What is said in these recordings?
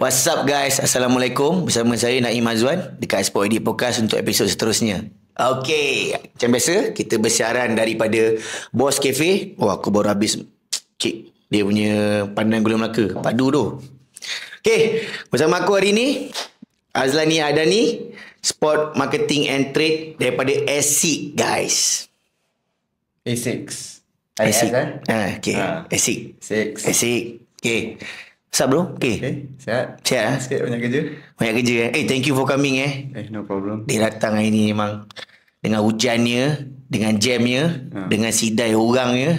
What's up guys? Assalamualaikum. Bersama saya Naim Azwan dekat Sport Edit Podcast untuk episod seterusnya. Okay. Macam biasa, kita bersiaran daripada Boss Cafe. Wah, aku baru habis cik dia punya pandan gula melaka. Padu tu. Okay. Bersama aku hari ni, Azlani Adani. Sport Marketing and Trade daripada ASIC guys. ASICS. Asik. Ha, okay. Ha. Asik. Six. Asik. Okay. Sup bro? Okay. Okay. Sihat. Sihat lah. banyak kerja. Banyak kerja eh. Eh, thank you for coming eh. Eh, no problem. Dia datang hari ni memang. Dengan hujannya. Dengan jamnya. Ha. Dengan sidai orangnya.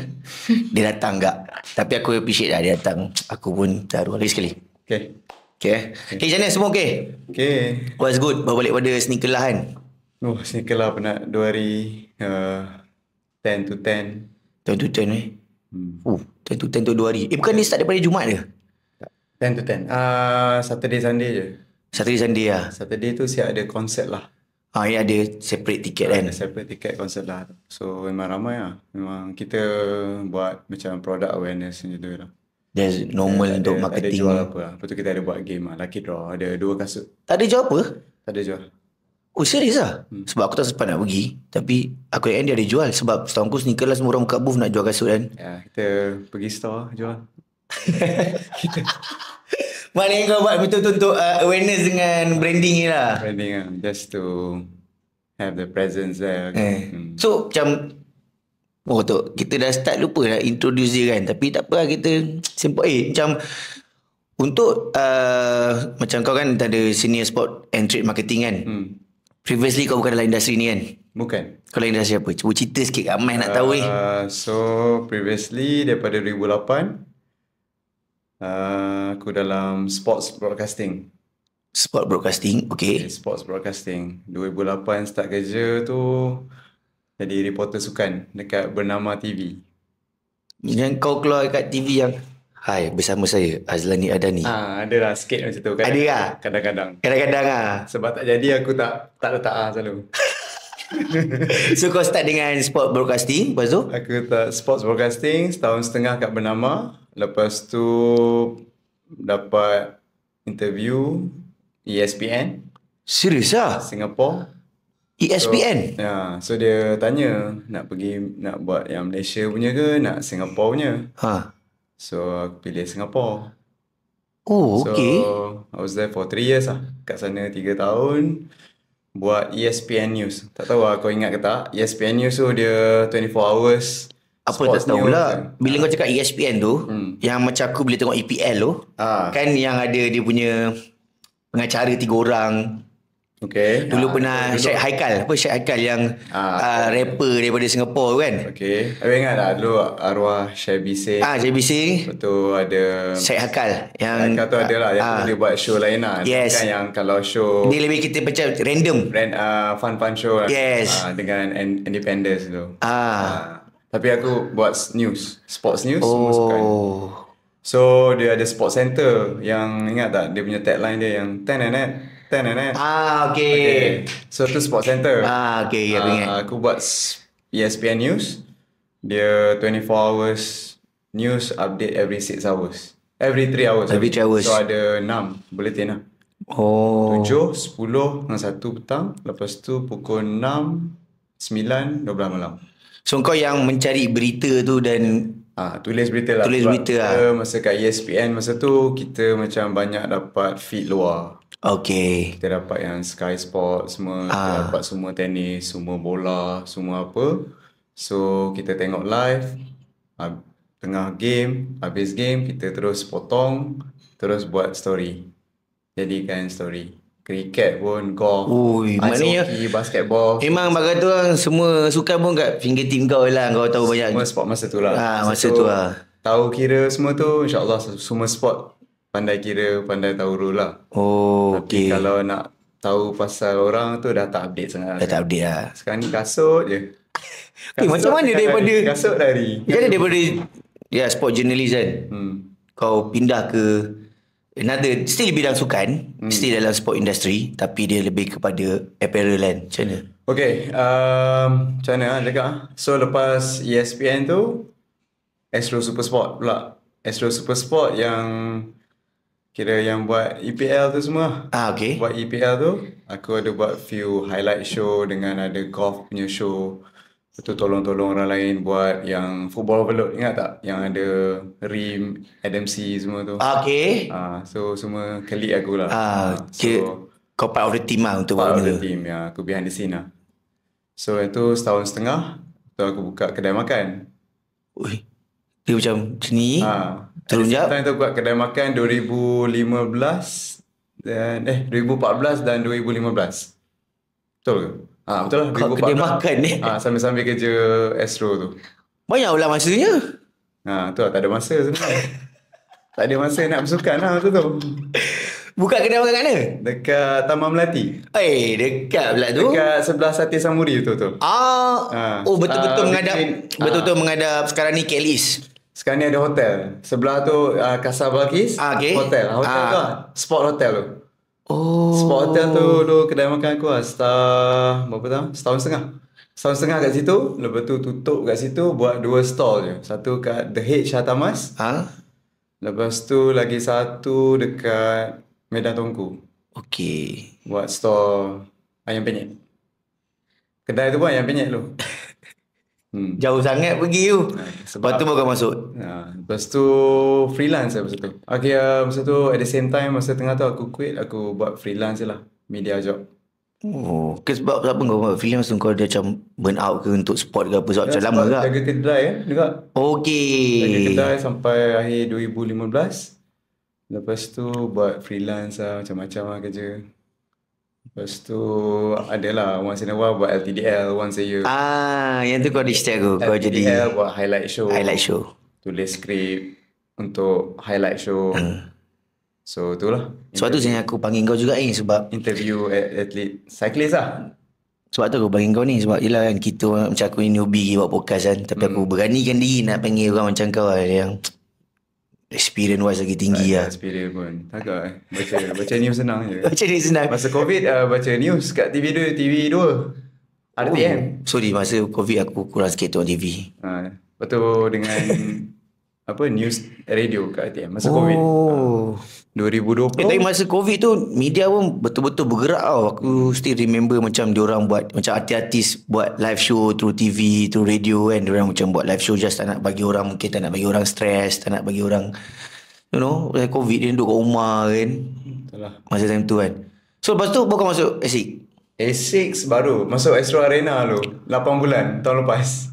dia datang tak. Tapi aku appreciate lah dia datang. Aku pun taruh lagi sekali. Okay. Okay. Eh. Okay, macam okay. Semua okay? Okay. was good? bawa balik pada sneaker lah kan? Oh, sneaker lah penat. Dua hari. Uh, 10 to 10. Ten to ten eh. Hmm. Uh, ten to ten tu dua hari. Eh bukan dia start daripada Jumaat ke? Ten to ten. Uh, Saturday Sunday je. Saturday Sunday lah. Saturday tu siap ada konsert lah. Ha, ah, ya ada separate tiket kan? Ada separate tiket konsert lah. So memang ramai lah. Memang kita buat macam product awareness macam tu lah. There's normal ada, untuk marketing. Tak ada jual apa lah. Lepas kita ada buat game lah. Lucky draw. Ada dua kasut. Tak ada jual apa? Tak ada jual. Oh serius lah hmm. Sebab aku tak sempat nak pergi Tapi Aku yang dia ada jual Sebab setahun aku sneaker lah Semua orang buka booth Nak jual kasut kan Ya kita Pergi store jual Maknanya kau buat betul-betul untuk uh, awareness dengan branding ni lah. Branding lah. Just to have the presence there. Eh. Hmm. So macam Oh tu, kita dah start lupa nak lah introduce dia kan. Tapi tak apalah kita simple. Eh, macam untuk uh, macam kau kan ada senior sport and trade marketing kan. Hmm. Previously kau bukan dalam industri ni kan? Bukan. Kau dalam industri apa? Cuba cerita sikit ramai uh, nak tahu ni. Eh. Uh, so, previously daripada 2008, uh, aku dalam sports broadcasting. Sports broadcasting, okay. okay. Sports broadcasting. 2008 start kerja tu, jadi reporter sukan dekat Bernama TV. Dan kau keluar dekat TV yang Hai, bersama saya Azlani Adani. Ha, ah, ada lah sikit macam tu. Kadang, ada lah. Kadang-kadang. Kadang-kadang lah. Sebab tak jadi aku tak tak letak lah selalu. so kau start dengan sport broadcasting lepas tu? Aku tak sports broadcasting setahun setengah kat Bernama. Lepas tu dapat interview ESPN. Serius lah? Singapore. ESPN? So, ya, so dia tanya nak pergi nak buat yang Malaysia punya ke nak Singapore punya. Haa. So aku pilih Singapore. Oh, so, okay. So I was there for 3 years lah. Kat sana 3 tahun buat ESPN News. Tak tahu lah kau ingat ke tak. ESPN News tu dia 24 hours. Apa tak tahu lah. Kan. Bila kau cakap ESPN tu, hmm. yang macam aku boleh tengok EPL tu, ha. kan yang ada dia punya pengacara 3 orang. Okay. Dulu ah, pernah Syed Haikal. Apa Syed Haikal yang ah, uh, rapper daripada Singapura kan? Okay. Saya ingat lah dulu arwah Syed Bising. Ah, Syed Bising. Lepas tu ada... Syed Haikal. Yang, Haikal tu ada lah. Yang ah, buat show lain lah. Yes. Kan yang kalau show... Ini lebih kita macam random. Ran, ah, fun fun show lah. Yes. Uh, dengan Independence tu. Ah. Uh, tapi aku buat news. Sports news. Oh. Semua sukan. So, dia ada sports center. Yang ingat tak? Dia punya tagline dia yang 10 and 8. 10 eh. Ah, okey okay. So, tu Sport Center. Ah, okey Ya, yeah, Aku buat ESPN News. Dia 24 hours news update every 6 hours. Every 3 hours. Every 3 hours. So, ada 6 bulletin lah. Oh. 7, 10 dengan 1 petang. Lepas tu, pukul 6, 9, 12 malam. So, kau yang mencari berita tu dan Ah, tulis berita lah. Tulis berita lah. Masa kat ESPN masa tu kita macam banyak dapat feed luar. Okay. Kita dapat yang sky sport semua, uh. kita ah. dapat semua tenis, semua bola, semua apa. So kita tengok live, tengah game, habis game kita terus potong, terus buat story. Jadi Jadikan story. Cricket pun, golf, Ui, ice hockey, ya? basketball. Memang bagi tu lah, semua suka pun kat fingertip kau lah. Kau tahu semua banyak. Semua sport masa tu lah. Ha, masa, masa tu, tu lah. Tahu kira semua tu, insyaAllah semua sport pandai kira pandai tahu rule lah. Oh, Tapi okay. kalau nak tahu pasal orang tu dah tak update sangat. Dah tak update lah. Sekarang ni kasut je. Kasut eh, macam mana daripada dari, kasut dari. Ya daripada ya yeah, sport journalist kan. Hmm. Kau pindah ke another still bidang sukan, hmm. still dalam sport industry tapi dia lebih kepada apparel kan. Macam mana? Okay, um, macam mana nak ah, cakap? Ah? So, lepas ESPN tu, Astro Supersport pula. Astro Supersport yang kira yang buat EPL tu semua. Ah okey. Buat EPL tu, aku ada buat few highlight show dengan ada golf punya show. Itu tolong-tolong orang lain buat yang football overload ingat tak? Yang ada Rim, Adam C semua tu. Ah okey. Ah so semua kelik aku lah. Ah okay. so, kau part of the team lah untuk part buat of the dulu. team ya, aku behind the scene lah. So itu setahun setengah tu aku buka kedai makan. Ui. Dia macam ni, Ha. Turun jap. Time tu kedai makan 2015 dan eh 2014 dan 2015. Betul ke? Ha, betul lah. Kau kedai makan ni. Eh. Ha, sambil-sambil kerja Astro tu. Banyak pula masanya. Ha, tu lah. Tak ada masa sebenarnya. tak ada masa nak bersukan lah tu tu. Buka kedai makan kat mana? Dekat Taman Melati. Eh, dekat pula tu. Dekat sebelah Satya Samuri tu tu. Ah, ha. oh betul-betul uh, ah, mengadap. Betul-betul uh. Ah. mengadap sekarang ni Kelis. Sekarang ni ada hotel. Sebelah tu uh, Kasar Balkis. Ah, okay. Hotel. Hotel ah. tu ah. lah. Spot hotel tu. Oh. Spot hotel tu dulu kedai makan aku lah. Setah, berapa tahun? Setahun setengah. Setahun setengah kat situ. Lepas tu tutup kat situ. Buat dua stall je. Satu kat The H Shatamas Ha? Lepas tu lagi satu dekat Medan Tongku. Okay. Buat stall ayam penyet. Kedai tu pun ayam penyet tu. Hmm. Jauh sangat pergi tu. Sebab Lepas tu baru masuk. Ha. Lepas tu freelance lah masa tu. Okay, uh, masa tu at the same time masa tengah tu aku quit, aku buat freelance lah. Media job. Oh, okay, sebab apa kau buat freelance tu kau dia macam burn out ke untuk support ke apa sebab ya, macam lama ke? Jaga kedai eh, juga. Okay. Jaga kedai sampai akhir 2015. Lepas tu buat freelance lah macam-macam lah kerja. Lepas tu adalah once in a while buat LTDL once a year. Ah, yang tu kau di setiap aku. Kau jadi LTDL buat highlight show. Highlight show. Tulis skrip untuk highlight show. Uh. So itulah. Sebab interview. tu saya aku panggil kau juga ni eh, sebab interview atlet cyclist lah. Sebab tu aku panggil kau ni sebab yalah kan kita macam aku ni newbie buat podcast kan tapi mm. aku beranikan diri nak panggil orang macam kau lah yang experience wise lagi tinggi ya. lah. Experience pun. Tak eh. Baca, baca news senang je. baca news senang. Masa COVID, uh, baca news kat TV2. TV2. RTM. Oh, sorry, masa COVID aku kurang sikit tengok TV. Uh, ha, betul dengan apa news radio kat RTM. Masa oh. COVID. Ha. Uh. 2020. Eh, tapi masa COVID tu media pun betul-betul bergerak tau. Aku still remember macam diorang buat macam artis-artis buat live show through TV, through radio kan. Diorang macam buat live show just tak nak bagi orang mungkin tak nak bagi orang stress, tak nak bagi orang you know, like eh, COVID ni duduk kat rumah kan. Itulah. Masa time tu kan. So lepas tu kau masuk ASIC. ASIC baru masuk Astro Arena tu 8 bulan tahun lepas.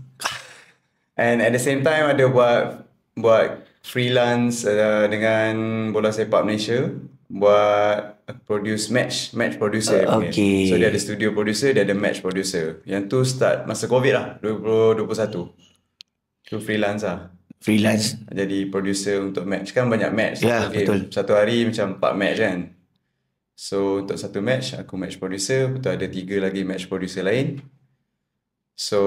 And at the same time ada buat buat freelance uh, dengan bola sepak Malaysia buat produce match match producer uh, okay. so dia ada studio producer dia ada match producer yang tu start masa covid lah 2021 tu freelance lah freelance jadi producer untuk match kan banyak match ya yeah, betul satu hari macam 4 match kan so untuk satu match aku match producer betul ada 3 lagi match producer lain So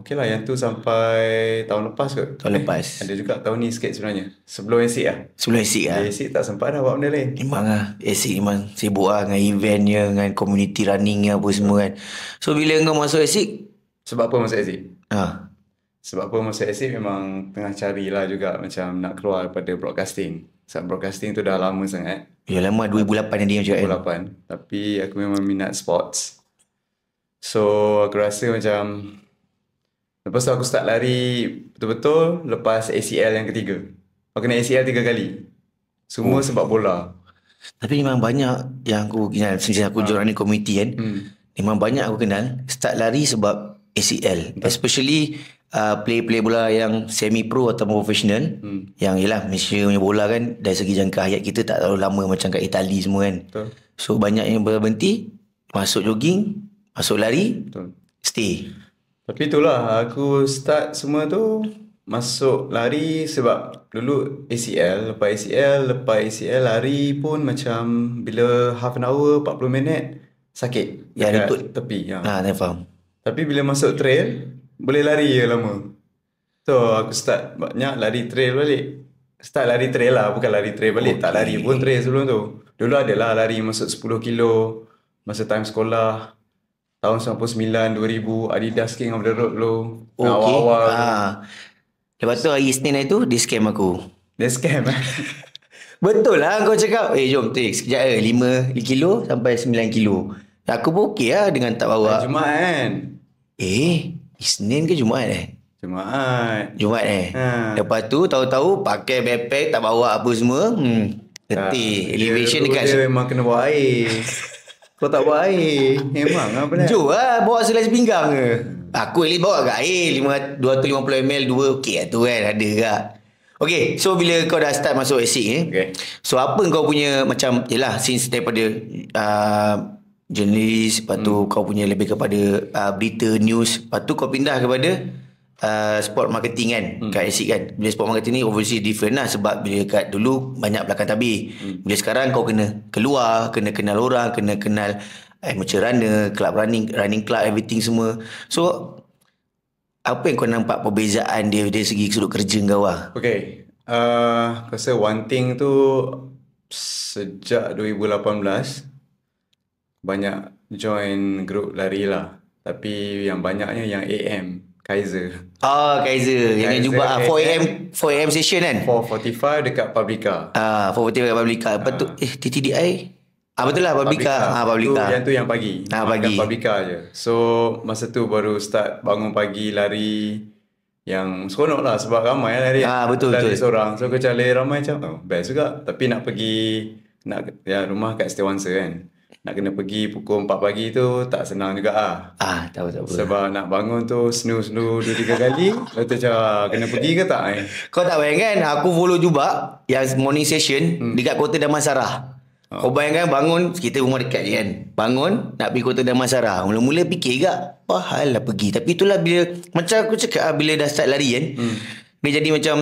Okay lah yang tu sampai Tahun lepas kot Tahun eh, lepas Ada juga tahun ni sikit sebenarnya Sebelum ASIC lah Sebelum ASIC lah ASIC tak sempat dah buat benda lain Memang lah ASIC memang sibuk lah Dengan eventnya Dengan community runningnya Apa semua kan So bila engkau masuk ASIC Sebab apa masuk ASIC Ha sebab apa masuk ASIC memang tengah carilah juga macam nak keluar daripada broadcasting. Sebab broadcasting tu dah lama sangat. Ya lama 2008 yang dia macam 2008. Kan? Tapi aku memang minat sports. So aku rasa macam Lepas tu aku start lari betul-betul lepas ACL yang ketiga Aku kena ACL tiga kali Semua oh. sebab bola Tapi memang banyak yang aku kenal Sebenarnya aku ha. Ah. juara komiti kan hmm. Memang banyak aku kenal Start lari sebab ACL okay. Especially uh, play-play bola yang semi pro atau profesional. hmm. Yang ialah Malaysia punya bola kan Dari segi jangka hayat kita tak terlalu lama macam kat Itali semua kan Betul. So banyak yang berhenti Masuk jogging Masuk lari ya, Betul. Stay Tapi itulah Aku start semua tu Masuk lari Sebab Dulu ACL Lepas ACL Lepas ACL Lari pun macam Bila half an hour 40 minit Sakit Ya itu Tepi ya. Ha, saya faham Tapi bila masuk trail Boleh lari je lama So aku start Banyak lari trail balik Start lari trail lah Bukan lari trail balik okay. Tak lari pun trail sebelum tu Dulu adalah lari masuk 10 kilo Masa time sekolah tahun 99 2000 Adidas King of the Road lo okay. awal-awal ha. lepas tu hari Isnin itu dia scam aku dia scam betul lah kau cakap eh jom take sekejap eh 5 kilo sampai 9 kilo aku pun okey lah dengan tak bawa hari Jumaat kan eh Isnin ke Jumaat eh Jumaat Jumaat eh ha. lepas tu tahu-tahu pakai backpack tak bawa apa semua hmm. Letih. Elevation dia, dekat dia memang kena bawa air. Kau tak bawa air. Memang apa ni? Jom lah. Bawa selai pinggang ke. Aku at bawa ke air. 250 ml. Dua okey lah tu kan. Ada ke. Okay. So bila kau dah start masuk ASIC ni. Eh? Okay. So apa kau punya macam. Yelah. Since daripada. Uh, jurnalis. Lepas tu hmm. kau punya lebih kepada. Uh, berita. News. Lepas tu kau pindah kepada uh, sport marketing kan hmm. kat ASIC kan bila sport marketing ni obviously different lah sebab bila kat dulu banyak belakang tabi hmm. bila sekarang kau kena keluar kena kenal orang kena kenal eh, macam runner club running running club everything semua so apa yang kau nampak perbezaan dia dari segi sudut kerja kau lah okay uh, rasa one thing tu sejak 2018 banyak join group lari lah tapi yang banyaknya yang AM Kaiser. Ah, oh, Kaiser. Yang yang jubah ah 4 AM 4 AM session kan? 4:45 dekat Publica. Ah, 4:45 dekat Publica. Apa ah. tu? Eh, TTDI. Ah, betul lah Publica. Ah, Publica. Ah, yang tu yang pagi. Ah, pagi. Dekat Publica je. So, masa tu baru start bangun pagi lari yang seronok lah sebab ramai lah lari. Ah, betul lari betul. Lari seorang. So, kecuali ramai macam oh, best juga. Tapi nak pergi nak ya rumah kat Stewansa kan nak kena pergi pukul 4 pagi tu tak senang juga ah. Ah, tak apa Sebab nak bangun tu snooze-snooze dua tiga kali, lepas tu cara kena pergi ke tak eh? Kau tak bayangkan aku follow juga yang morning session hmm. dekat Kota Damansara. Oh. Kau bayangkan bangun kita rumah dekat kan. Bangun nak pergi Kota Damansara. Mula-mula fikir gak pahala lah pergi. Tapi itulah bila macam aku cakap lah, bila dah start lari kan. Hmm. Dia jadi macam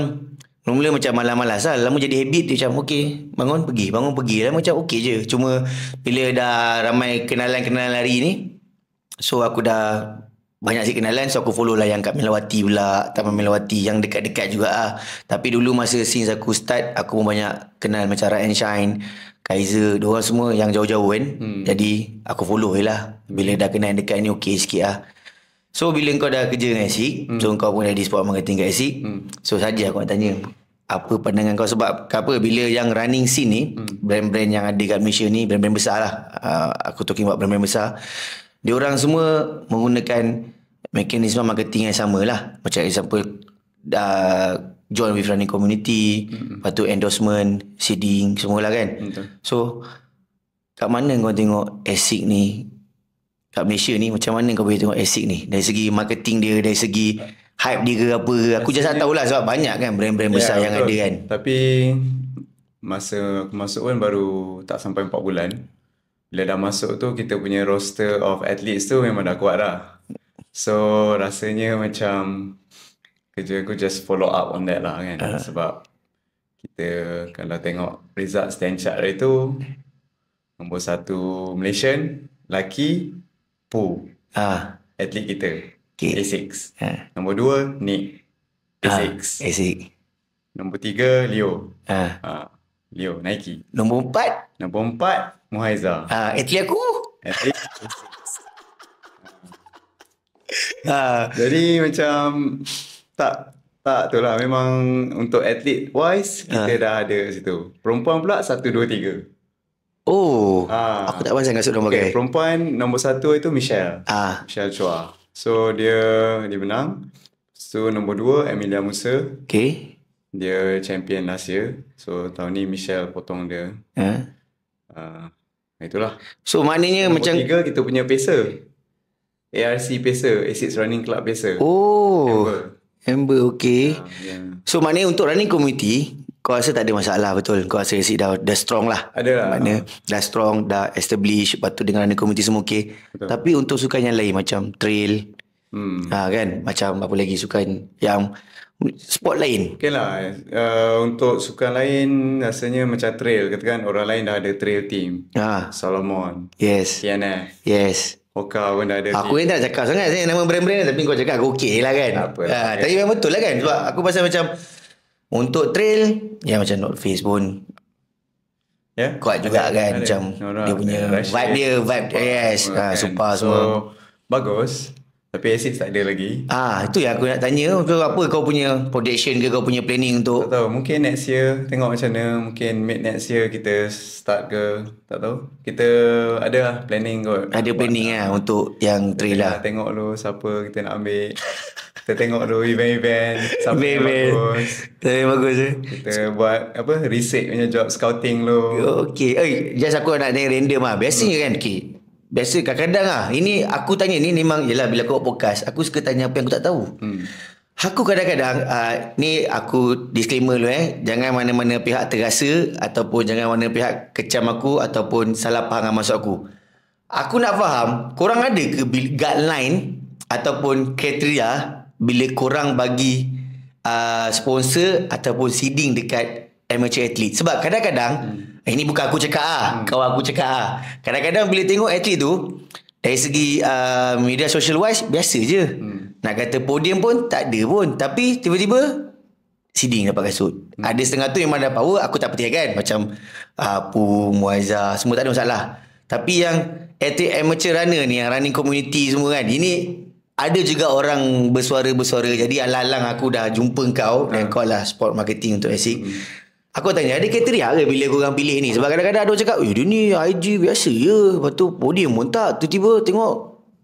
Mula-mula macam malas-malas lah. Lama jadi habit dia macam okey. Bangun pergi. Bangun pergi lah. Macam okey je. Cuma bila dah ramai kenalan-kenalan lari ni. So aku dah banyak si kenalan. So aku follow lah yang kat Melawati pula. Taman Melawati yang dekat-dekat juga lah. Tapi dulu masa since aku start. Aku pun banyak kenal macam Ryan Shine. Kaiser. Diorang semua yang jauh-jauh kan. Hmm. Jadi aku follow je lah. Bila dah kenal dekat ni okey sikit lah. So bila kau dah kerja dengan SIG hmm. So kau pun jadi sport marketing kat SIG hmm. So saja aku nak tanya Apa pandangan kau sebab apa Bila yang running scene ni hmm. Brand-brand yang ada kat Malaysia ni Brand-brand besar lah uh, Aku talking about brand-brand besar orang semua menggunakan Mekanisme marketing yang sama lah Macam example uh, Join with running community hmm. Lepas tu endorsement Seeding Semualah kan hmm. So Kat mana kau tengok ASIC ni kat Malaysia ni macam mana kau boleh tengok ASIC ni dari segi marketing dia dari segi hype dia ke apa ke aku just tak lah sebab banyak kan brand-brand ya, besar yeah, yang ada kan tapi masa aku masuk pun baru tak sampai 4 bulan bila dah masuk tu kita punya roster of athletes tu memang dah kuat dah so rasanya macam kerja aku just follow up on that lah kan uh sebab kita kalau tengok result stand chart dari tu nombor satu Malaysian Lucky Po. ah Atlet kita. Okay. A6. Ha. Nombor 2, Nick. A6. Ah, ha. A6. Nombor 3, Leo. ah, ha. Leo, Nike. Nombor 4? Nombor 4, Muhaiza. ah Atlet aku. Atlet. ah Jadi macam tak tak tu lah memang untuk atlet wise ha. kita ha. dah ada situ. Perempuan pula 1, 2, 3. Oh, ha. aku tak pasang kasut nombor okay, kaya. Perempuan nombor satu itu Michelle. Ah. Michelle Chua. So, dia dia menang. So, nombor dua Emilia Musa. Okay. Dia champion last year. So, tahun ni Michelle potong dia. Ha? Uh, itulah. So, maknanya nombor macam... tiga kita punya pesa. ARC pesa. Assets Running Club pesa. Oh. Amber. Amber, okay. Yeah, yeah. So, maknanya untuk running community, kau rasa tak ada masalah betul kau rasa si dah dah strong lah ada lah makna uh. dah strong dah establish lepas tu dengan community semua okey tapi untuk sukan yang lain macam trail hmm. ha, kan macam apa lagi sukan yang sport lain okey lah uh, untuk sukan lain rasanya macam trail katakan orang lain dah ada trail team ha. Solomon yes TNF yes Oka, pun dah ada Aku yang tak cakap sangat saya Nama brand-brand Tapi kau cakap aku okey lah kan Tak apa lah. ha, Tapi memang betul lah kan Sebab aku pasal macam untuk trail Ya macam North Face pun Ya yeah. Kuat juga yeah. kan yeah. Macam yeah. Dia punya yeah. Vibe dia Vibe dia Yes yeah. ha, Super so, semua Bagus Tapi asyik tak ada lagi Ah Itu yang aku nak tanya Kau apa kau punya Production ke kau punya planning untuk Tak tahu Mungkin next year Tengok macam mana Mungkin mid next year Kita start ke Tak tahu Kita Ada lah planning kot Ada planning lah Untuk yang trail lah Tengok dulu Siapa kita nak ambil Kita tengok dulu event-event Sampai event. bagus Sampai bagus eh Kita buat apa Research punya job scouting dulu Okay Oi, Just aku nak tanya random lah Biasanya kan okay. Biasa kadang-kadang lah Ini aku tanya ni memang Yelah bila aku buat podcast Aku suka tanya apa yang aku tak tahu hmm. Aku kadang-kadang uh, Ni aku disclaimer dulu eh Jangan mana-mana pihak terasa Ataupun jangan mana pihak kecam aku Ataupun salah faham dengan maksud aku Aku nak faham Korang ada ke guideline Ataupun kriteria bila korang bagi uh, sponsor ataupun seeding dekat amateur atlet sebab kadang-kadang hmm. eh, ini bukan aku cakap ah hmm. kawan aku cakap ah kadang-kadang bila tengok atlet tu dari segi uh, media social wise biasa je hmm. nak kata podium pun tak ada pun tapi tiba-tiba seeding dapat kasut hmm. ada setengah tu memang ada power aku tak percaya kan macam uh, ah, Pum, Muaiza semua tak ada masalah tapi yang atlet amateur runner ni yang running community semua kan ini ada juga orang bersuara-bersuara jadi alang-alang aku dah jumpa kau hmm. dan kau lah sport marketing untuk ASIC hmm. Aku tanya ada kriteria ke bila korang pilih ni sebab kadang-kadang ada orang cakap eh dia ni IG biasa je lepas tu podium pun tak tiba-tiba tengok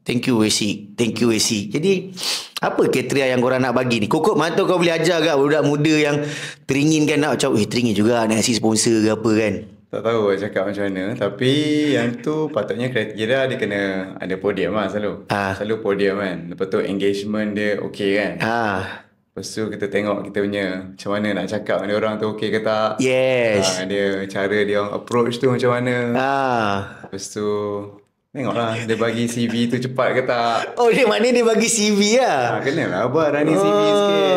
thank you WC thank you WC jadi apa kriteria yang korang nak bagi ni kokok mata kau boleh ajar ke budak muda yang teringinkan nak macam eh teringin juga nak si sponsor ke apa kan tak tahu nak cakap macam mana Tapi yang tu patutnya kira dia kena ada podium lah selalu ah. Selalu podium kan Lepas tu engagement dia okey kan ah. Lepas tu kita tengok kita punya Macam mana nak cakap dengan orang tu okey ke tak Yes ah, Dia cara dia orang approach tu macam mana ah. Lepas tu Tengoklah dia bagi CV tu cepat ke tak Oh dia maknanya dia bagi CV lah ya? Kena lah buat running oh. CV sikit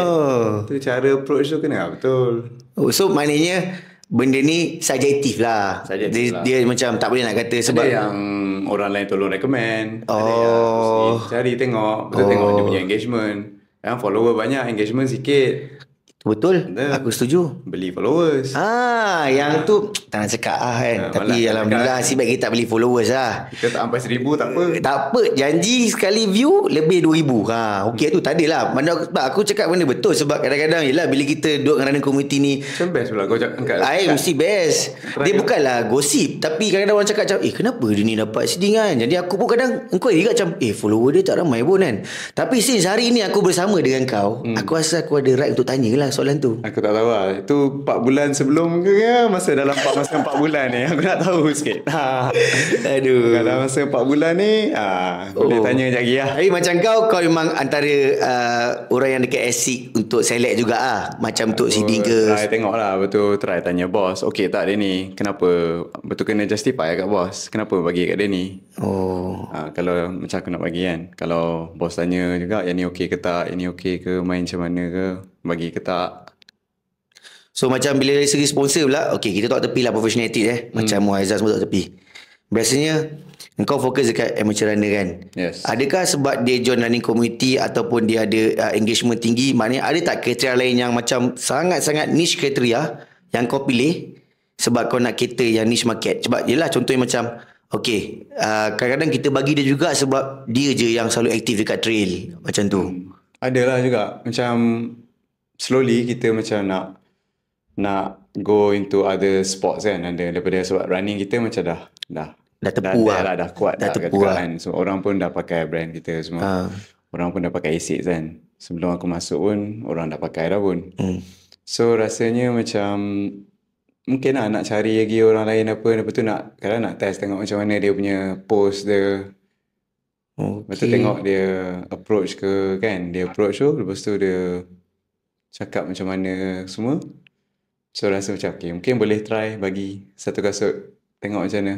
Tu cara approach tu kena lah betul oh, So maknanya benda ni subjektif lah. dia, lah. dia macam tak boleh nak kata sebab ada yang orang lain tolong recommend. Oh. Ada yang oh. cari tengok, oh. tengok dia punya oh. engagement. Yang follower banyak, engagement sikit. Betul. Yeah. Aku setuju. Beli followers. Ah, ha, yeah. yang tu tak nak cakap lah kan. Yeah, Tapi malah, alhamdulillah kan. si baik kita tak beli followers lah. Kita tak sampai seribu tak apa. Tak apa. Janji sekali view lebih dua ribu. Ha, okay tu tak adalah. Mana aku, aku cakap benda betul. Sebab kadang-kadang yelah bila kita duduk dengan dalam komuniti ni. Macam best pula kau cakap. Ay, mesti best. Terakhir. Dia lah. bukanlah gosip. Tapi kadang-kadang orang cakap macam eh kenapa dia ni dapat seding kan. Jadi aku pun kadang engkau juga macam eh follower dia tak ramai pun kan. Tapi since hari ni aku bersama dengan kau. Hmm. Aku rasa aku ada right untuk tanya lah soalan tu? Aku tak tahu lah. Itu 4 bulan sebelum ke ya? Masa dalam 4 masa 4 bulan ni. Aku nak tahu sikit. Ha. Aduh. Dalam masa 4 bulan ni, ha, boleh oh. tanya sekejap lagi lah. Tapi eh, macam kau, kau memang antara uh, orang yang dekat ASIC untuk select juga ah. Macam untuk CD ke. Try tengok lah. Betul try tanya bos. Okay tak dia ni? Kenapa? Betul kena justify lah kat bos. Kenapa bagi kat dia ni? Oh. Ha, kalau macam aku nak bagi kan. Kalau bos tanya juga yang ni okay ke tak? Yang ni okay ke? Main macam mana ke? bagi ke tak so macam bila dari segi sponsor pula okey kita tak tepilah professionality eh hmm. macam hmm. semua tak tepi biasanya kau fokus dekat amateur runner kan yes adakah sebab dia join running community ataupun dia ada uh, engagement tinggi maknanya ada tak kriteria lain yang macam sangat-sangat niche kriteria yang kau pilih sebab kau nak cater yang niche market sebab yelah contohnya macam Okay, uh, kadang-kadang kita bagi dia juga sebab dia je yang selalu aktif dekat trail macam tu. Adalah juga. Macam slowly kita macam nak nak go into other sports kan and daripada sebab running kita macam dah dah dah tepu dah, lah. dah, dah kuat dah, dah tepu lah. kan so orang pun dah pakai brand kita semua uh. orang pun dah pakai Asics kan sebelum aku masuk pun orang dah pakai dah pun mm. so rasanya macam mungkin lah nak cari lagi orang lain apa apa tu nak kadang nak test tengok macam mana dia punya post dia okay. lepas tu tengok dia approach ke kan dia approach tu lepas tu dia cakap macam mana semua so rasa macam okay mungkin boleh try bagi satu kasut tengok macam mana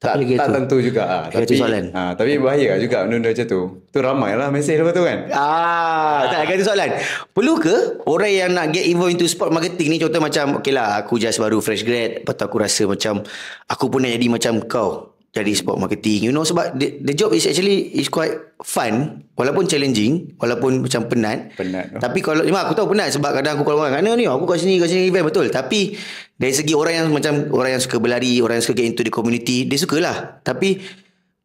tak, tak, tak tentu juga ah, tapi soalan. ah, tapi bahaya lah juga benda-benda macam tu tu ramailah mesej lepas tu kan ah, tak lagi soalan perlu ke orang yang nak get involved into sport marketing ni contoh macam okay lah aku just baru fresh grad lepas aku rasa macam aku pun nak jadi macam kau jadi sport marketing you know sebab the, the job is actually is quite fun walaupun challenging walaupun macam penat penat oh. tapi kalau memang aku tahu penat sebab kadang aku keluar kan ni aku kat sini kat sini event betul tapi dari segi orang yang macam orang yang suka berlari orang yang suka get into the community dia sukalah tapi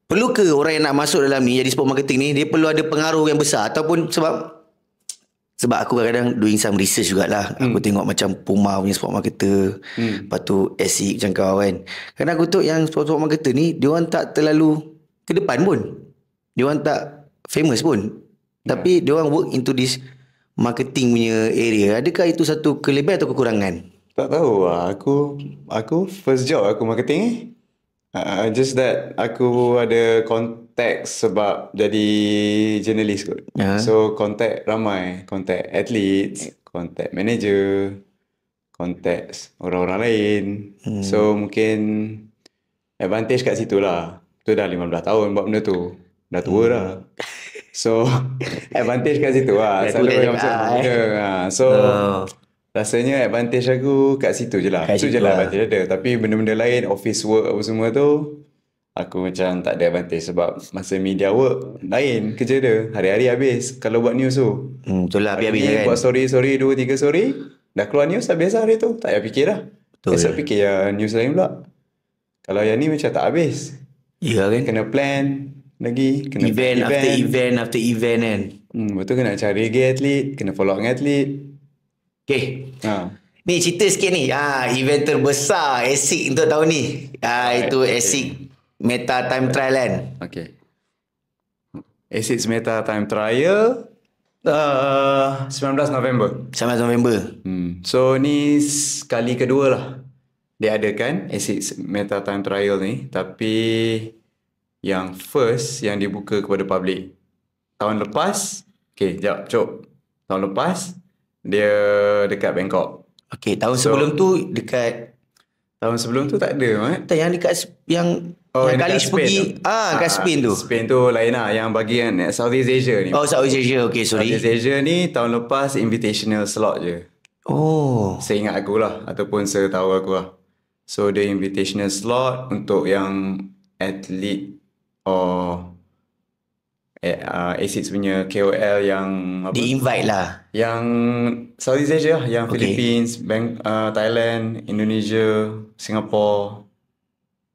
perlu ke orang yang nak masuk dalam ni jadi sport marketing ni dia perlu ada pengaruh yang besar ataupun sebab sebab aku kadang-kadang doing some research jugalah hmm. aku tengok macam Puma punya sport marketer hmm. lepas tu ASIC macam kau kan kerana aku tengok yang sport, sport marketer ni dia orang tak terlalu ke depan pun dia orang tak famous pun yeah. Hmm. tapi dia orang work into this marketing punya area adakah itu satu kelebihan atau kekurangan tak tahu lah. aku aku first job aku marketing eh uh, just that aku ada content teks sebab jadi jurnalis kot. Uh-huh. So kontak ramai, kontak atlet, kontak eh. manager, kontak orang-orang lain. Hmm. So mungkin advantage kat situ lah. Tu dah 15 tahun buat benda tu. Dah tua hmm. dah. So advantage kat situ lah. Selalu banyak masuk ke. Ha. So oh. Rasanya advantage aku kat situ je lah. Kat situ je lah, lah. advantage Tapi benda-benda lain, office work apa semua tu, aku macam tak ada advantage sebab masa media work lain kerja dia hari-hari habis kalau buat news tu hmm, betul lah habis-habis kan buat story-story dua tiga story, dah keluar news habis lah hari tu tak payah fikir lah betul esok ya. fikir ya, news lain pula kalau yang ni macam tak habis ya kan kena plan lagi kena event, event. after event after event kan hmm, betul kena cari lagi atlet kena follow dengan atlet Okay. Ha. Ni cerita sikit ni. Ah, ha, event terbesar ASIC untuk tahun ni. Ah, ha, itu ASIC meta time trial kan. Okay. Asics meta time trial uh, 19 November. 19 November. Hmm. So ni kali kedua lah. Dia ada kan Asics meta time trial ni. Tapi yang first yang dibuka kepada public. Tahun lepas. Okay, jap, cok. Tahun lepas, dia dekat Bangkok. Okay, tahun so, sebelum tu dekat Tahun sebelum tu tak ada, Mat. Tak, yang dekat yang Oh, yang kali pergi ah kat ah, Spain tu. Spain tu lain lah yang bagian Southeast Asia ni. Oh Southeast Asia okey sorry. Southeast Asia ni tahun lepas invitational slot je. Oh. Saya ingat aku lah ataupun saya tahu aku lah. So the invitational slot untuk yang atlet or uh, eh, Asics ah, punya KOL yang apa, Di lah Yang Southeast Asia lah Yang okay. Philippines Bank, uh, ah, Thailand Indonesia Singapore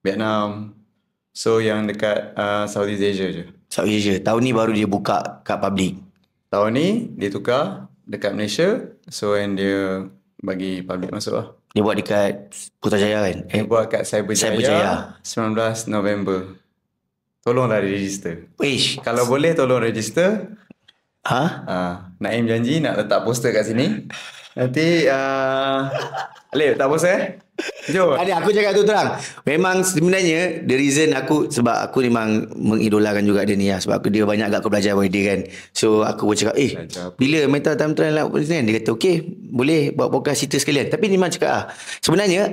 Vietnam So yang dekat uh, Southeast Asia je Southeast Asia Tahun ni baru dia buka Kat public Tahun ni Dia tukar Dekat Malaysia So and dia Bagi public masuk lah Dia buat dekat Putrajaya kan Dia buat kat Cyberjaya Cyberjaya 19 November Tolonglah register. Wish. Kalau boleh tolong register. Ha? Ah, ha. Naim janji nak letak poster kat sini. Nanti uh... Ah, Alif tak poster eh? Jom. Ali, aku cakap tu terang. Memang sebenarnya the reason aku sebab aku memang mengidolakan juga dia ni lah. Sebab aku, dia banyak agak aku belajar dari dia kan. So aku pun cakap eh bila mental time trial lah. Kan? Dia kata okay boleh buat podcast cerita sekalian. Tapi memang cakap lah. Sebenarnya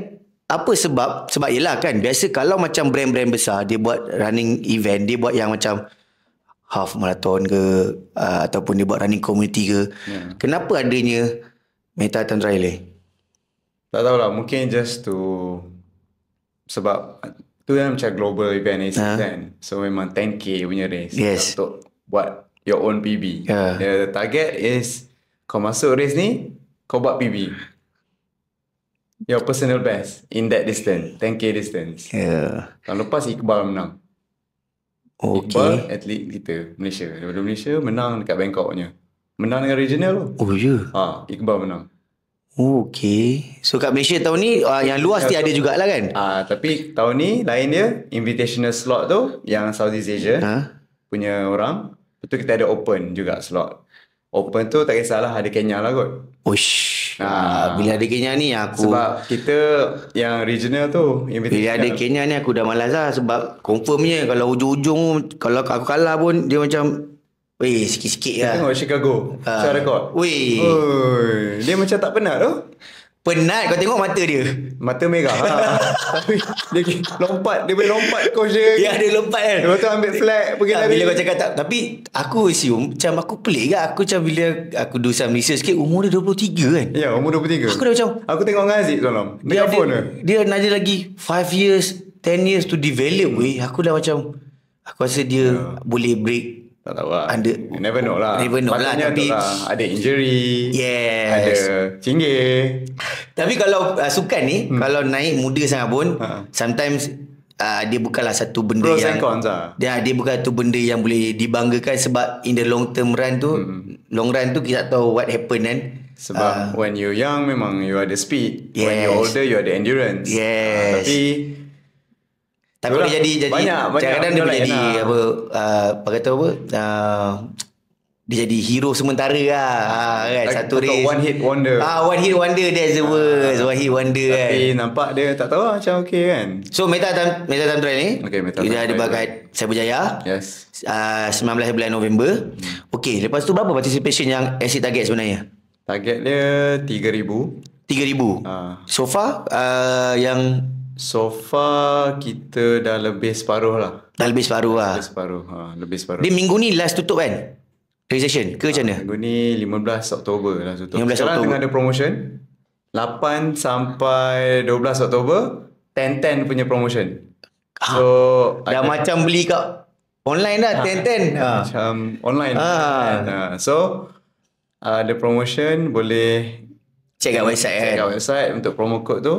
apa sebab sebab ialah kan biasa kalau macam brand-brand besar dia buat running event dia buat yang macam half marathon ke uh, ataupun dia buat running community ke yeah. kenapa adanya meta time trial ni tak tahulah mungkin just to sebab tu yang macam global event ni ha? kan so memang 10k punya race yes. untuk buat your own PB yeah. the target is kau masuk race ni kau buat PB Your personal best in that distance, 10k distance. Yeah. Tahun lepas Iqbal menang. Okay. Iqbal atlet kita Malaysia. Daripada Malaysia menang dekat Bangkok Menang dengan regional tu. Oh ya. Yeah. Ha, Iqbal menang. Okay. So kat Malaysia tahun ni uh, yang luas dia ada juga lah kan? Ah, uh, tapi tahun ni lain dia invitational slot tu yang Southeast Asia huh? Ha? punya orang. Betul kita ada open juga slot Open oh, tu tak kisahlah ada Kenya lah kot. Ush. Ha, ah. ah, bila ada Kenya ni aku sebab kita yang regional tu bila ada Kenya ni aku dah malas lah sebab confirmnya kalau ujung-ujung kalau aku kalah pun dia macam Weh, sikit-sikit lah. Tengok Chicago. Ha. Uh, Secara kot. Weh. Dia macam tak penat tu. Penat kau tengok mata dia. Mata merah. ha. Tapi dia lompat. Dia boleh lompat coach dia. Ya dia lompat kan. Lepas tu ambil flag. Pergi tak, ah, Bila kau cakap tak. Tapi aku assume. Macam aku pelik kan. Aku macam bila aku do some research sikit. Umur dia 23 kan. Ya yeah, umur 23. Aku dah macam. Aku tengok dengan Aziz tolong. Dia ada, phone dia, dia ada lagi 5 years. 10 years to develop. Hmm. Aku dah macam. Aku rasa dia yeah. boleh break tak tahu lah. Ada, you never know lah. Never know Maksudnya lah. Tapi, lah. ada injury. Yes. Ada cinggir. tapi kalau uh, sukan ni, hmm. kalau naik muda sangat pun, ha. sometimes uh, dia bukanlah satu benda Pros yang... Pros and cons lah. Dia, ya, dia bukan satu benda yang boleh dibanggakan sebab in the long term run tu, hmm. long run tu kita tahu what happen kan. Sebab uh, when you young memang you the speed. Yes. When you older you the endurance. Ah, yes. Uh, tapi Takut boleh jadi jadi banyak, kadang dia jadi apa uh, apa kata apa uh, dia jadi hero sementara lah ah, kan like, satu race one hit wonder ah one hit wonder that's the ah, word uh, one hit wonder tapi kan. nampak dia tak tahu lah macam okay kan so meta time meta time trial ni okay, meta kita ada bakat saya berjaya yes uh, ah, 19 November hmm. okay lepas tu berapa participation yang exit target sebenarnya target dia 3,000 3,000 uh. so far uh, yang So far kita dah lebih separuh lah. Dah lebih separuh lah. Lebih separuh. Ha, lebih separuh. Di minggu ni last tutup kan? Registration ke ha, macam ha, mana? Minggu ni 15 Oktober last tutup. 15 Sekarang Oktober. Sekarang tengah ada promotion. 8 sampai 12 Oktober. 10-10 punya promotion. Ha, so, dah ada, macam beli kat online lah, 10-10. Ha, ha. Macam online. Ha. Ha. So, ada promotion boleh Check out website check kan? Check out website untuk promo code tu.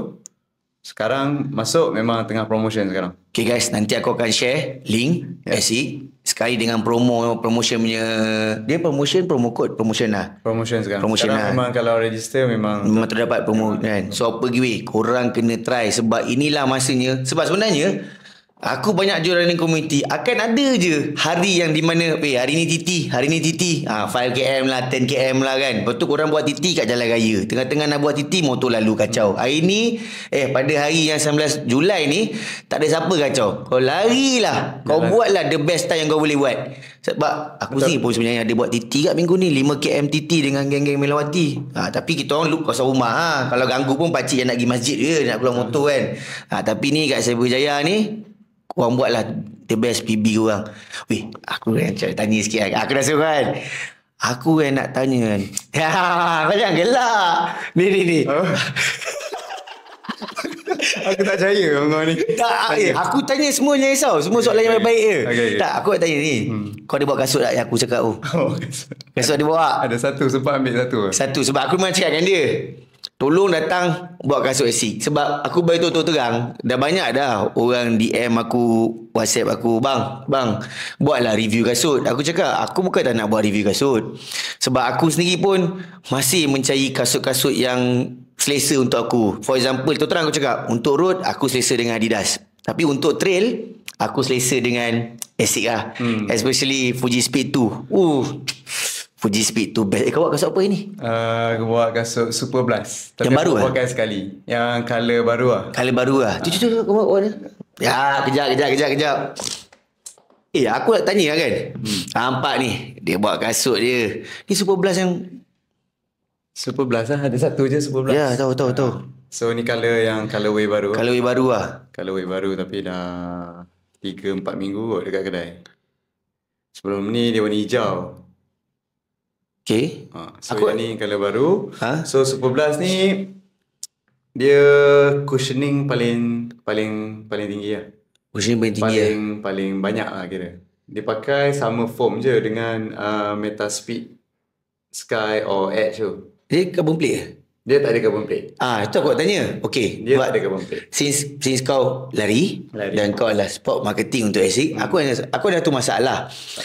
Sekarang masuk memang tengah promotion sekarang. Okay guys, nanti aku akan share link yeah. SE sekali dengan promo promotion punya dia promotion promo code promotion lah. Promotion sekarang. Promotion sekarang lah. memang kalau register memang memang terdapat promo kan. So apa giveaway? Korang kena try sebab inilah masanya. Sebab sebenarnya Aku banyak jual running community Akan ada je Hari yang di mana Eh hari ni titi Hari ni titi ha, 5km lah 10km lah kan Lepas tu korang buat titi kat jalan raya Tengah-tengah nak buat titi Motor lalu kacau Hari ni Eh pada hari yang 19 Julai ni Tak ada siapa kacau Kau larilah Kau jalan. buatlah the best time yang kau boleh buat Sebab Aku Betul. sendiri pun sebenarnya Ada buat titi kat minggu ni 5km titi dengan geng-geng Melawati ha, Tapi kita orang look kosong rumah ha. Kalau ganggu pun Pakcik yang nak pergi masjid je Nak keluar motor kan ha, Tapi ni kat Cyberjaya ni Korang buat lah the best PB korang. Weh, aku yang cakap tanya sikit kan. Aku rasa kan. Aku yang nak tanya kan. Ha, kau jangan Ni, ni, ni. Oh. aku tak percaya kau ni. Tak, ah, tanya. eh, aku tanya semua jangan risau. Semua soalan yang baik-baik je. Okay, okay. Tak, aku nak tanya ni. Hmm. Kau ada bawa kasut tak yang aku cakap tu? Oh. kasut. dia bawa. Ada satu sebab ambil satu. Satu sebab aku memang cakap dengan dia. Tolong datang buat kasut asik. Sebab aku bagi tu terang. Dah banyak dah orang DM aku. WhatsApp aku. Bang, bang. Buatlah review kasut. Aku cakap, aku bukan tak nak buat review kasut. Sebab aku sendiri pun masih mencari kasut-kasut yang selesa untuk aku. For example, tu terang aku cakap. Untuk road, aku selesa dengan Adidas. Tapi untuk trail, aku selesa dengan asik lah. Hmm. Especially Fuji Speed 2. Uh, Fuji Speed tu best. Eh, kau buat kasut apa ini? Uh, aku buat kasut Super Blast. Yang baru lah? Pakai sekali. Yang colour baru lah. Colour baru lah. Tu, tu, tu. Kau Ya, kejap, kejap, kejap, kejap. Eh, aku nak tanya lah kan. Hmm. Nampak ni. Dia buat kasut dia. Ni Super Blast yang... Super Blast lah. Ada satu je Super Blast. Ya, tahu, tahu, tahu. So, ni colour yang way baru. way baru lah. way baru tapi dah... 3-4 minggu kot dekat kedai. Sebelum ni dia warna hijau. Okay. Ha, so aku... yang ni colour baru. Ha? So Super Blast ni dia cushioning paling paling paling tinggi ya. Cushioning paling tinggi paling, ya. paling banyak lah kira. Dia pakai sama foam je dengan uh, Meta Speed Sky or Edge tu. Dia carbon plate ke? Dia tak ada carbon plate. Ah, itu aku ah. tanya. Okay. Dia tak ada carbon plate. Since, since kau lari, lari. dan kau adalah sport marketing untuk ASIC, hmm. aku, ada, aku ada tu masalah. Tak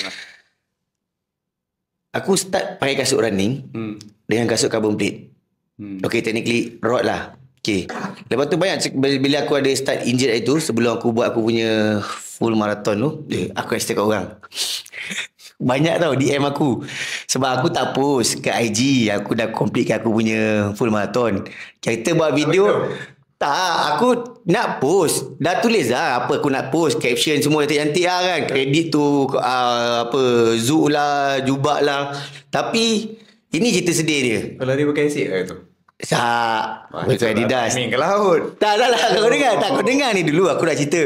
Aku start pakai kasut running hmm. Dengan kasut carbon plate hmm. Okay technically Rod lah Okay Lepas tu banyak Bila aku ada start injured itu Sebelum aku buat aku punya Full marathon tu hmm. eh, Aku hashtag kat orang Banyak tau DM aku Sebab aku tak post Ke IG Aku dah complete Aku punya full marathon Kita buat video tak, aku nak post. Dah tulis lah apa aku nak post. Caption semua cantik-cantik lah kan. Kredit tu, uh, apa, zoo lah, jubak lah. Tapi, ini cerita sedih dia. Kalau dia pakai asyik lah tu? Tak. Macam Adidas. Main ke laut. Tak, tak, tak. Kau dengar. Tak, kau dengar ni dulu. Aku dah cerita.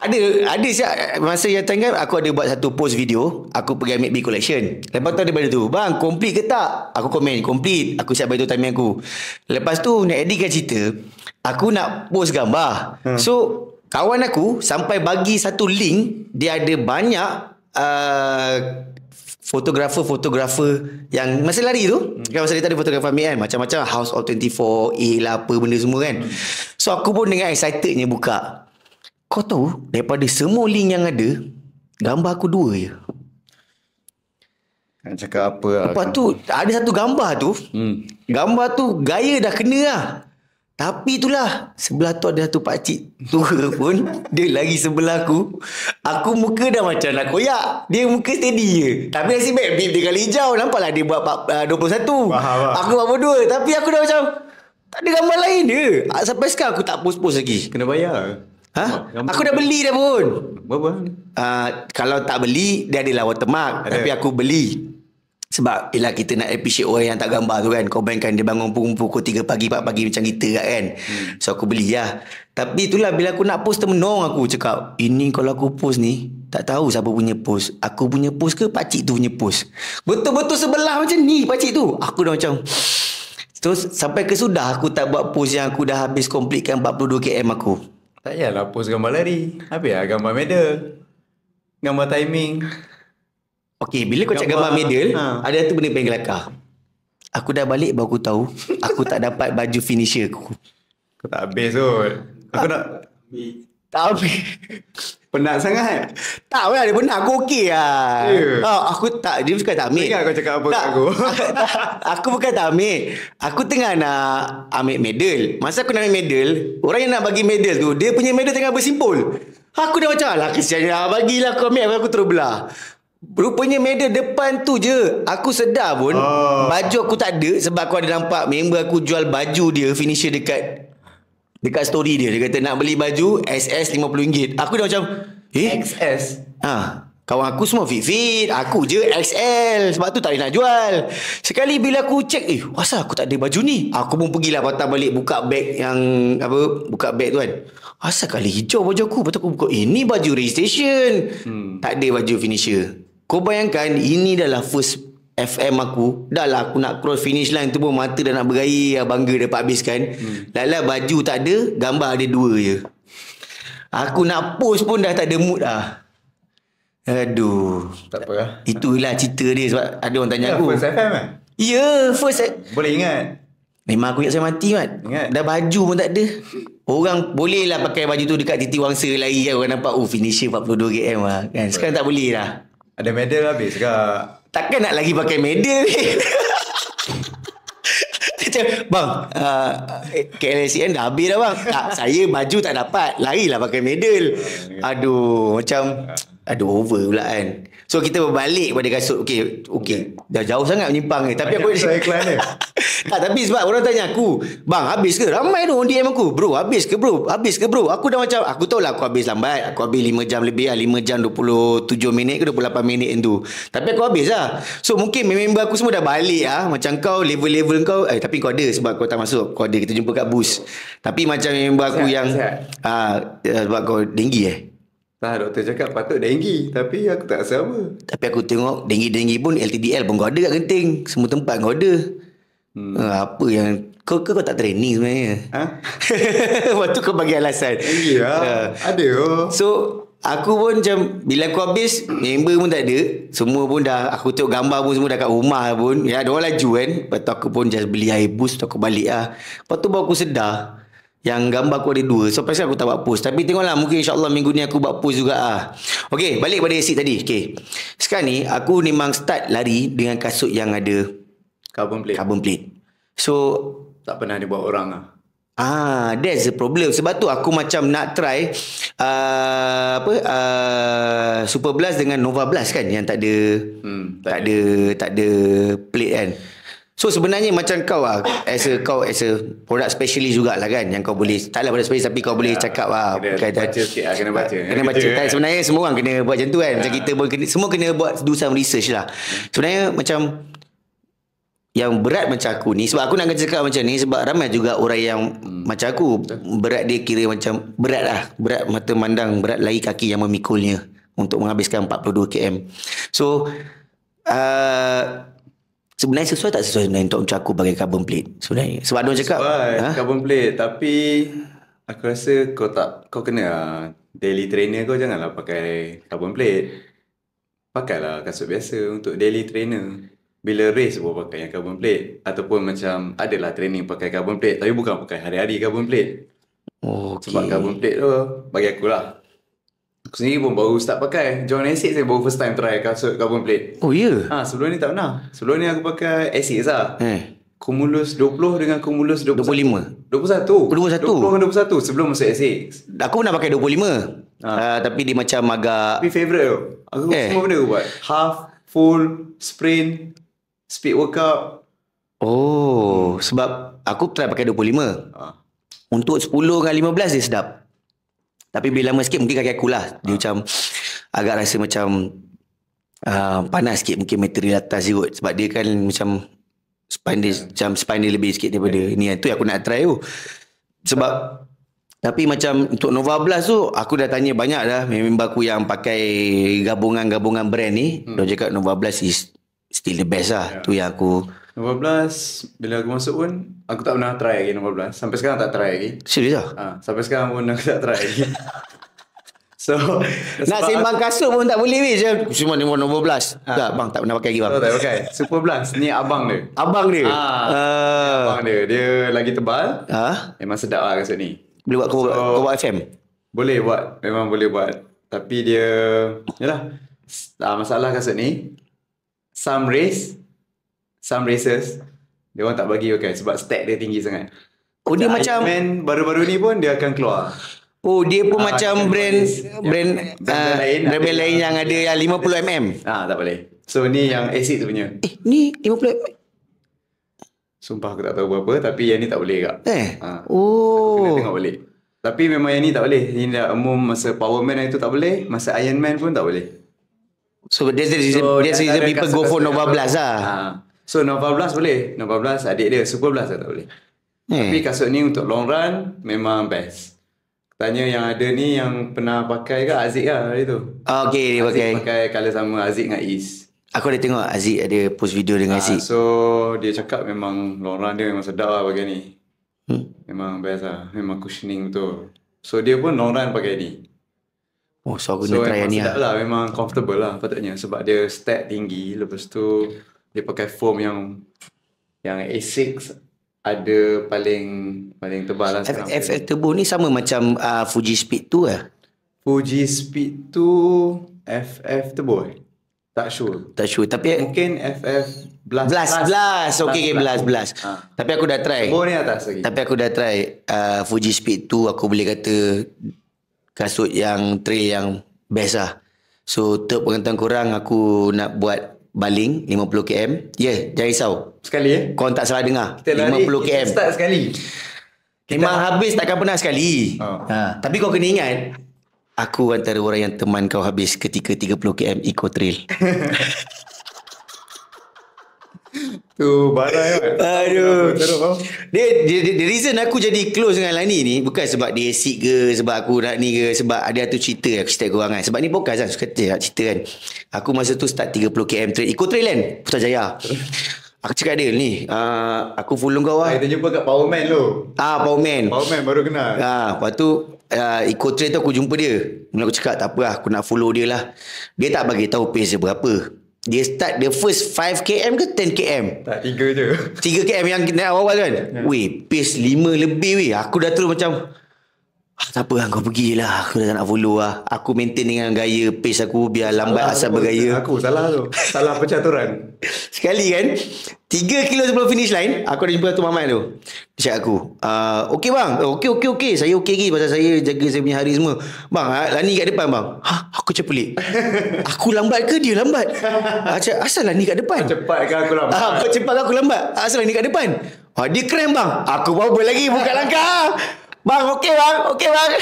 Ada ada siap masa yang tengah kan, aku ada buat satu post video, aku pergi ambil B collection. Lepas tu ada benda tu, bang, complete ke tak? Aku komen, complete. Aku siap bagi tu timing aku. Lepas tu nak editkan cerita, aku nak post gambar. Hmm. So, kawan aku sampai bagi satu link, dia ada banyak uh, fotografer-fotografer yang masa lari tu hmm. kan masa dia tak ada fotografer ambil kan macam-macam House of 24 A lah apa benda semua kan hmm. so aku pun dengan excitednya buka kau tahu Daripada semua link yang ada Gambar aku dua je Nak cakap apa lah Lepas aku. tu Ada satu gambar tu hmm. Gambar tu Gaya dah kena lah Tapi itulah Sebelah tu ada satu pakcik Tua pun Dia lagi sebelah aku Aku muka dah macam nak koyak Dia muka steady je Tapi nasib baik Bip dia kali hijau Nampaklah dia buat 21 ah, Faham, Aku buat dua Tapi aku dah macam Tak ada gambar lain dia ah, Sampai sekarang aku tak post-post lagi Kena bayar Ha? Aku dah beli dah pun. Berapa? Uh, kalau tak beli, dia adalah watermark. Ada. Tapi aku beli. Sebab bila kita nak appreciate orang yang tak gambar tu kan. Kau bayangkan dia bangun pukul 3 pagi, 4 pagi macam kita kan. Hmm. So aku beli lah. Tapi itulah bila aku nak post termenung aku cakap. Ini kalau aku post ni, tak tahu siapa punya post. Aku punya post ke pakcik tu punya post. Betul-betul sebelah macam ni pakcik tu. Aku dah macam... Terus sampai kesudah aku tak buat post yang aku dah habis komplitkan 42km aku. Tak payahlah post gambar lari. Apa lah ya gambar medal? Gambar timing. Okey, bila kau cakap gambar medal, ha. ada satu benda yang kelakar. Aku dah balik baru aku tahu aku tak dapat baju finisher aku. Kau tak habis kot. Aku tak, ah. nak... Tak habis. Penat sangat. Tak apa, dia penat. Aku okey lah. Yeah. Ya. Oh, aku tak, dia bukan tak ambil. Ingat lah kau cakap apa tak, aku. aku bukan tak ambil. Aku tengah nak ambil medal. Masa aku nak ambil medal, orang yang nak bagi medal tu, dia punya medal tengah bersimpul. Aku dah macam, lah kesian lah, bagilah aku ambil. Aku terus belah. Rupanya meja depan tu je Aku sedar pun oh. Baju aku tak ada Sebab aku ada nampak Member aku jual baju dia Finisher dekat dekat story dia dia kata nak beli baju SS RM50 aku dah macam eh XS ha kawan aku semua fit fit aku je XL sebab tu tak nak jual sekali bila aku check eh masa aku tak ada baju ni aku pun pergilah patah balik buka beg yang apa buka beg tu kan Asal kali hijau baju aku Lepas aku buka Eh ni baju registration hmm. Tak ada baju finisher Kau bayangkan Ini adalah first FM aku Dah lah aku nak cross finish line tu pun Mata dah nak bergair ah, Bangga dapat habiskan hmm. lah baju tak ada Gambar ada dua je Aku nak post pun dah tak ada mood lah Aduh Tak apa lah Itulah cerita dia Sebab ada orang tanya ya, aku First FM kan? Eh? Ya first FM Boleh ingat Memang aku ingat saya mati Mat Dah baju pun tak ada Orang boleh lah pakai baju tu Dekat titik wangsa lagi kan Orang nampak Oh finisher 42 km lah kan? Sekarang tak boleh lah Ada medal habis kak Takkan nak lagi pakai meda ni? Macam, bang, uh, eh, KLSN dah habis dah bang. Tak, saya baju tak dapat. Larilah pakai medal. Aduh, macam... Aduh, over pula kan. So, kita berbalik pada kasut. Okay, okay. Dah jauh sangat menyimpang ni. Tapi Banyak aku... Saya iklan ni. Tak tapi sebab orang tanya aku Bang habis ke? Ramai tu orang DM aku Bro habis ke bro? Habis ke bro? Aku dah macam Aku tahu lah aku habis lambat Aku habis 5 jam lebih lah 5 jam 27 minit ke 28 minit tu Tapi aku habis lah So mungkin member aku semua dah balik lah Macam kau level-level kau Eh tapi kau ada sebab kau tak masuk Kau ada kita jumpa kat bus Tapi macam member aku sihat, yang sihat. Ah, ya, Sebab kau denggi eh Tak doktor cakap patut denggi Tapi aku tak rasa apa Tapi aku tengok denggi-denggi pun LTDL pun kau ada kat genting Semua tempat kau ada Hmm. Uh, apa yang kau ke kau tak training sebenarnya? Ha? Waktu kau bagi alasan. Ya. Yeah. Uh, ada. Oh. So Aku pun macam Bila aku habis Member pun tak ada Semua pun dah Aku tengok gambar pun semua dah Dekat rumah pun Ya ada orang laju kan Lepas aku pun just beli air bus Lepas aku balik lah Lepas tu aku sedar Yang gambar aku ada dua So pasal aku tak buat post Tapi tengoklah Mungkin insyaAllah minggu ni Aku buat post juga lah Okay balik pada asik tadi Okay Sekarang ni Aku memang start lari Dengan kasut yang ada Carbon plate. Carbon plate. So tak pernah dia buat orang ah. Ah, that's the problem. Sebab tu aku macam nak try uh, apa uh, Super Blast dengan Nova Blast kan yang tak ada hmm, tak, tak ada tak ada plate kan. So sebenarnya macam kau lah as a kau as a product specialist jugalah kan yang kau boleh taklah product specialist tapi kau boleh ya, cakap lah kena, kena baca sikit lah kena baca kena, kena baca kan. sebenarnya semua orang kena buat macam tu kan ya. macam kita pun kena, semua kena buat do some research lah ya. sebenarnya macam yang berat macam aku ni sebab aku nak cakap macam ni sebab ramai juga orang yang hmm. macam aku berat dia kira macam berat lah berat mata mandang berat lagi kaki yang memikulnya untuk menghabiskan 42km so uh, sebenarnya sesuai tak sesuai sebenarnya untuk macam aku bagi carbon plate sebenarnya sebab orang cakap sesuai ha? carbon plate tapi aku rasa kau tak kau kena lah daily trainer kau janganlah pakai carbon plate pakailah kasut biasa untuk daily trainer bila race pun pakai yang carbon plate ataupun macam adalah training pakai carbon plate tapi bukan pakai hari-hari carbon plate oh, okay. sebab carbon plate tu bagi aku lah aku sendiri pun baru start pakai John Asics saya baru first time try kasut carbon plate oh ya yeah. ha, sebelum ni tak pernah sebelum ni aku pakai Asics lah eh. Cumulus 20 dengan Cumulus 21. 25. 21. 21. 20 dengan 21 sebelum masuk Asics. Aku pernah pakai 25. Ha. Uh, tapi dia macam agak... Tapi favourite tu. Aku eh. semua benda aku buat. Half, full, sprint, speed workout. Oh, sebab aku try pakai 25. Ha. Untuk 10 dengan 15 dia sedap. Tapi bila lama sikit mungkin kaki aku lah. Dia ha. macam agak rasa macam uh, panas sikit mungkin material atas dia kot. Sebab dia kan macam spine dia, ha. macam spine dia lebih sikit daripada ha. ni. Itu yang aku nak try tu. Sebab tapi macam untuk Nova Blast tu aku dah tanya banyak dah member aku yang pakai gabungan-gabungan brand ni. Hmm. Dia cakap Nova Blast is still the best lah yeah. tu yang aku nombor 12 bila aku masuk pun aku tak pernah try lagi nombor 12 sampai sekarang tak try lagi serius lah ha, sampai sekarang pun aku tak try lagi so nak sembang kasut pun tak boleh weh cuma nombor nombor 12 ha. Ah. tak bang tak pernah pakai lagi bang tak pakai super blast ni abang dia abang dia ha. Uh. abang dia dia lagi tebal ha? memang sedap lah kasut ni boleh buat so, kau buat FM boleh buat memang boleh buat tapi dia yalah Uh, masalah kasut ni some race some races dia orang tak bagi okay sebab stack dia tinggi sangat oh dia so, macam man baru-baru ni pun dia akan keluar oh dia pun ah, macam brand brand, brand ah, brand brand lain yang ada yang 50mm ah tak boleh so ni yang acid tu punya eh ni 50mm sumpah aku tak tahu berapa tapi yang ni tak boleh kak eh ha. oh aku kena tengok balik tapi memang yang ni tak boleh ini dah umum masa power man itu tak boleh masa iron man pun tak boleh So that's the reason, so, that's the reason people go for Nova Blast lah. Ha. So Nova Blast boleh. Nova Blast adik dia Super Blast tak boleh. Eh. Tapi kasut ni untuk long run memang best. Tanya yang ada ni yang pernah pakai ke Aziz lah hari tu. Oh, ah, okay dia pakai. Aziz pakai colour sama Aziz dengan Is. Aku ada tengok Aziz ada post video dengan ha, Aziz. So dia cakap memang long run dia memang sedap lah bagian ni. Hmm? Memang best lah. Memang cushioning betul. So dia pun long run pakai ni. Oh, so aku so, try ni lah. lah. Memang comfortable lah patutnya. Sebab dia step tinggi. Lepas tu, dia pakai foam yang yang A6 ada paling paling tebal lah sekarang. FF Turbo ni sama macam uh, Fuji Speed 2 lah? Eh? Fuji Speed 2 FF Turbo eh? Tak sure. Tak sure. Tapi mungkin FF Blast. Blast. Blast. blast. Okey, okay, Blast. Blast. blast. Ha. Tapi aku dah try. Turbo ni atas lagi. Tapi aku dah try uh, Fuji Speed 2 aku boleh kata kasut yang tray yang best lah. So third pengantan kurang. aku nak buat baling 50 km. Ya, yeah, jangan risau. Sekali ya. Eh? Korang tak salah dengar. Kita 50 lari, km. Kita start sekali. Kita Memang habis takkan pernah sekali. Oh. Ha. Tapi kau kena ingat, aku antara orang yang teman kau habis ketika 30 km eco trail. Tu barang kan? Aduh. Dia, dia, dia, reason aku jadi close dengan Lani ni bukan sebab dia asik ke sebab aku nak ni ke sebab ada tu cerita aku cerita korang kan. Sebab ni podcast kan. Suka nak cerita kan. Aku masa tu start 30km trail. Ikut trail kan? Putrajaya. Aku cakap dia ni, uh, aku follow kau lah. Ah, kita jumpa kat Power Man tu. Ah, Power Man. Power Man baru kenal. Ah, lepas tu, uh, ikut trail tu aku jumpa dia. Mula aku cakap, tak apa lah, aku nak follow dia lah. Dia tak bagi tahu pace dia berapa. Dia start the first 5km ke 10km? Tak, 3 je. 3km yang naik awal-awal kan? Yeah. Weh, pace 5 lebih weh. Aku dah terus macam... Ah, tak apa lah, kau pergilah. Aku dah tak nak follow lah. Aku maintain dengan gaya page aku biar lambat salah asal bergaya. Aku salah tu. Salah pencaturan. Sekali kan, 3 kilo sebelum finish line, aku dah jumpa satu mamat tu. Dia cakap aku, uh, okey bang, oh, okey, okey, okey. Saya okey lagi pasal saya jaga saya punya hari semua. Bang, ah, Lani kat depan bang. Hah, aku macam pelik. aku lambat ke dia lambat? Macam, ah, asal Lani kat depan? Cepat ke aku lambat? Ah, cepat ke aku lambat? Asal Lani kat depan? Ah, dia keren bang. Aku bawa lagi buka langkah. Bang okey bang Okey bang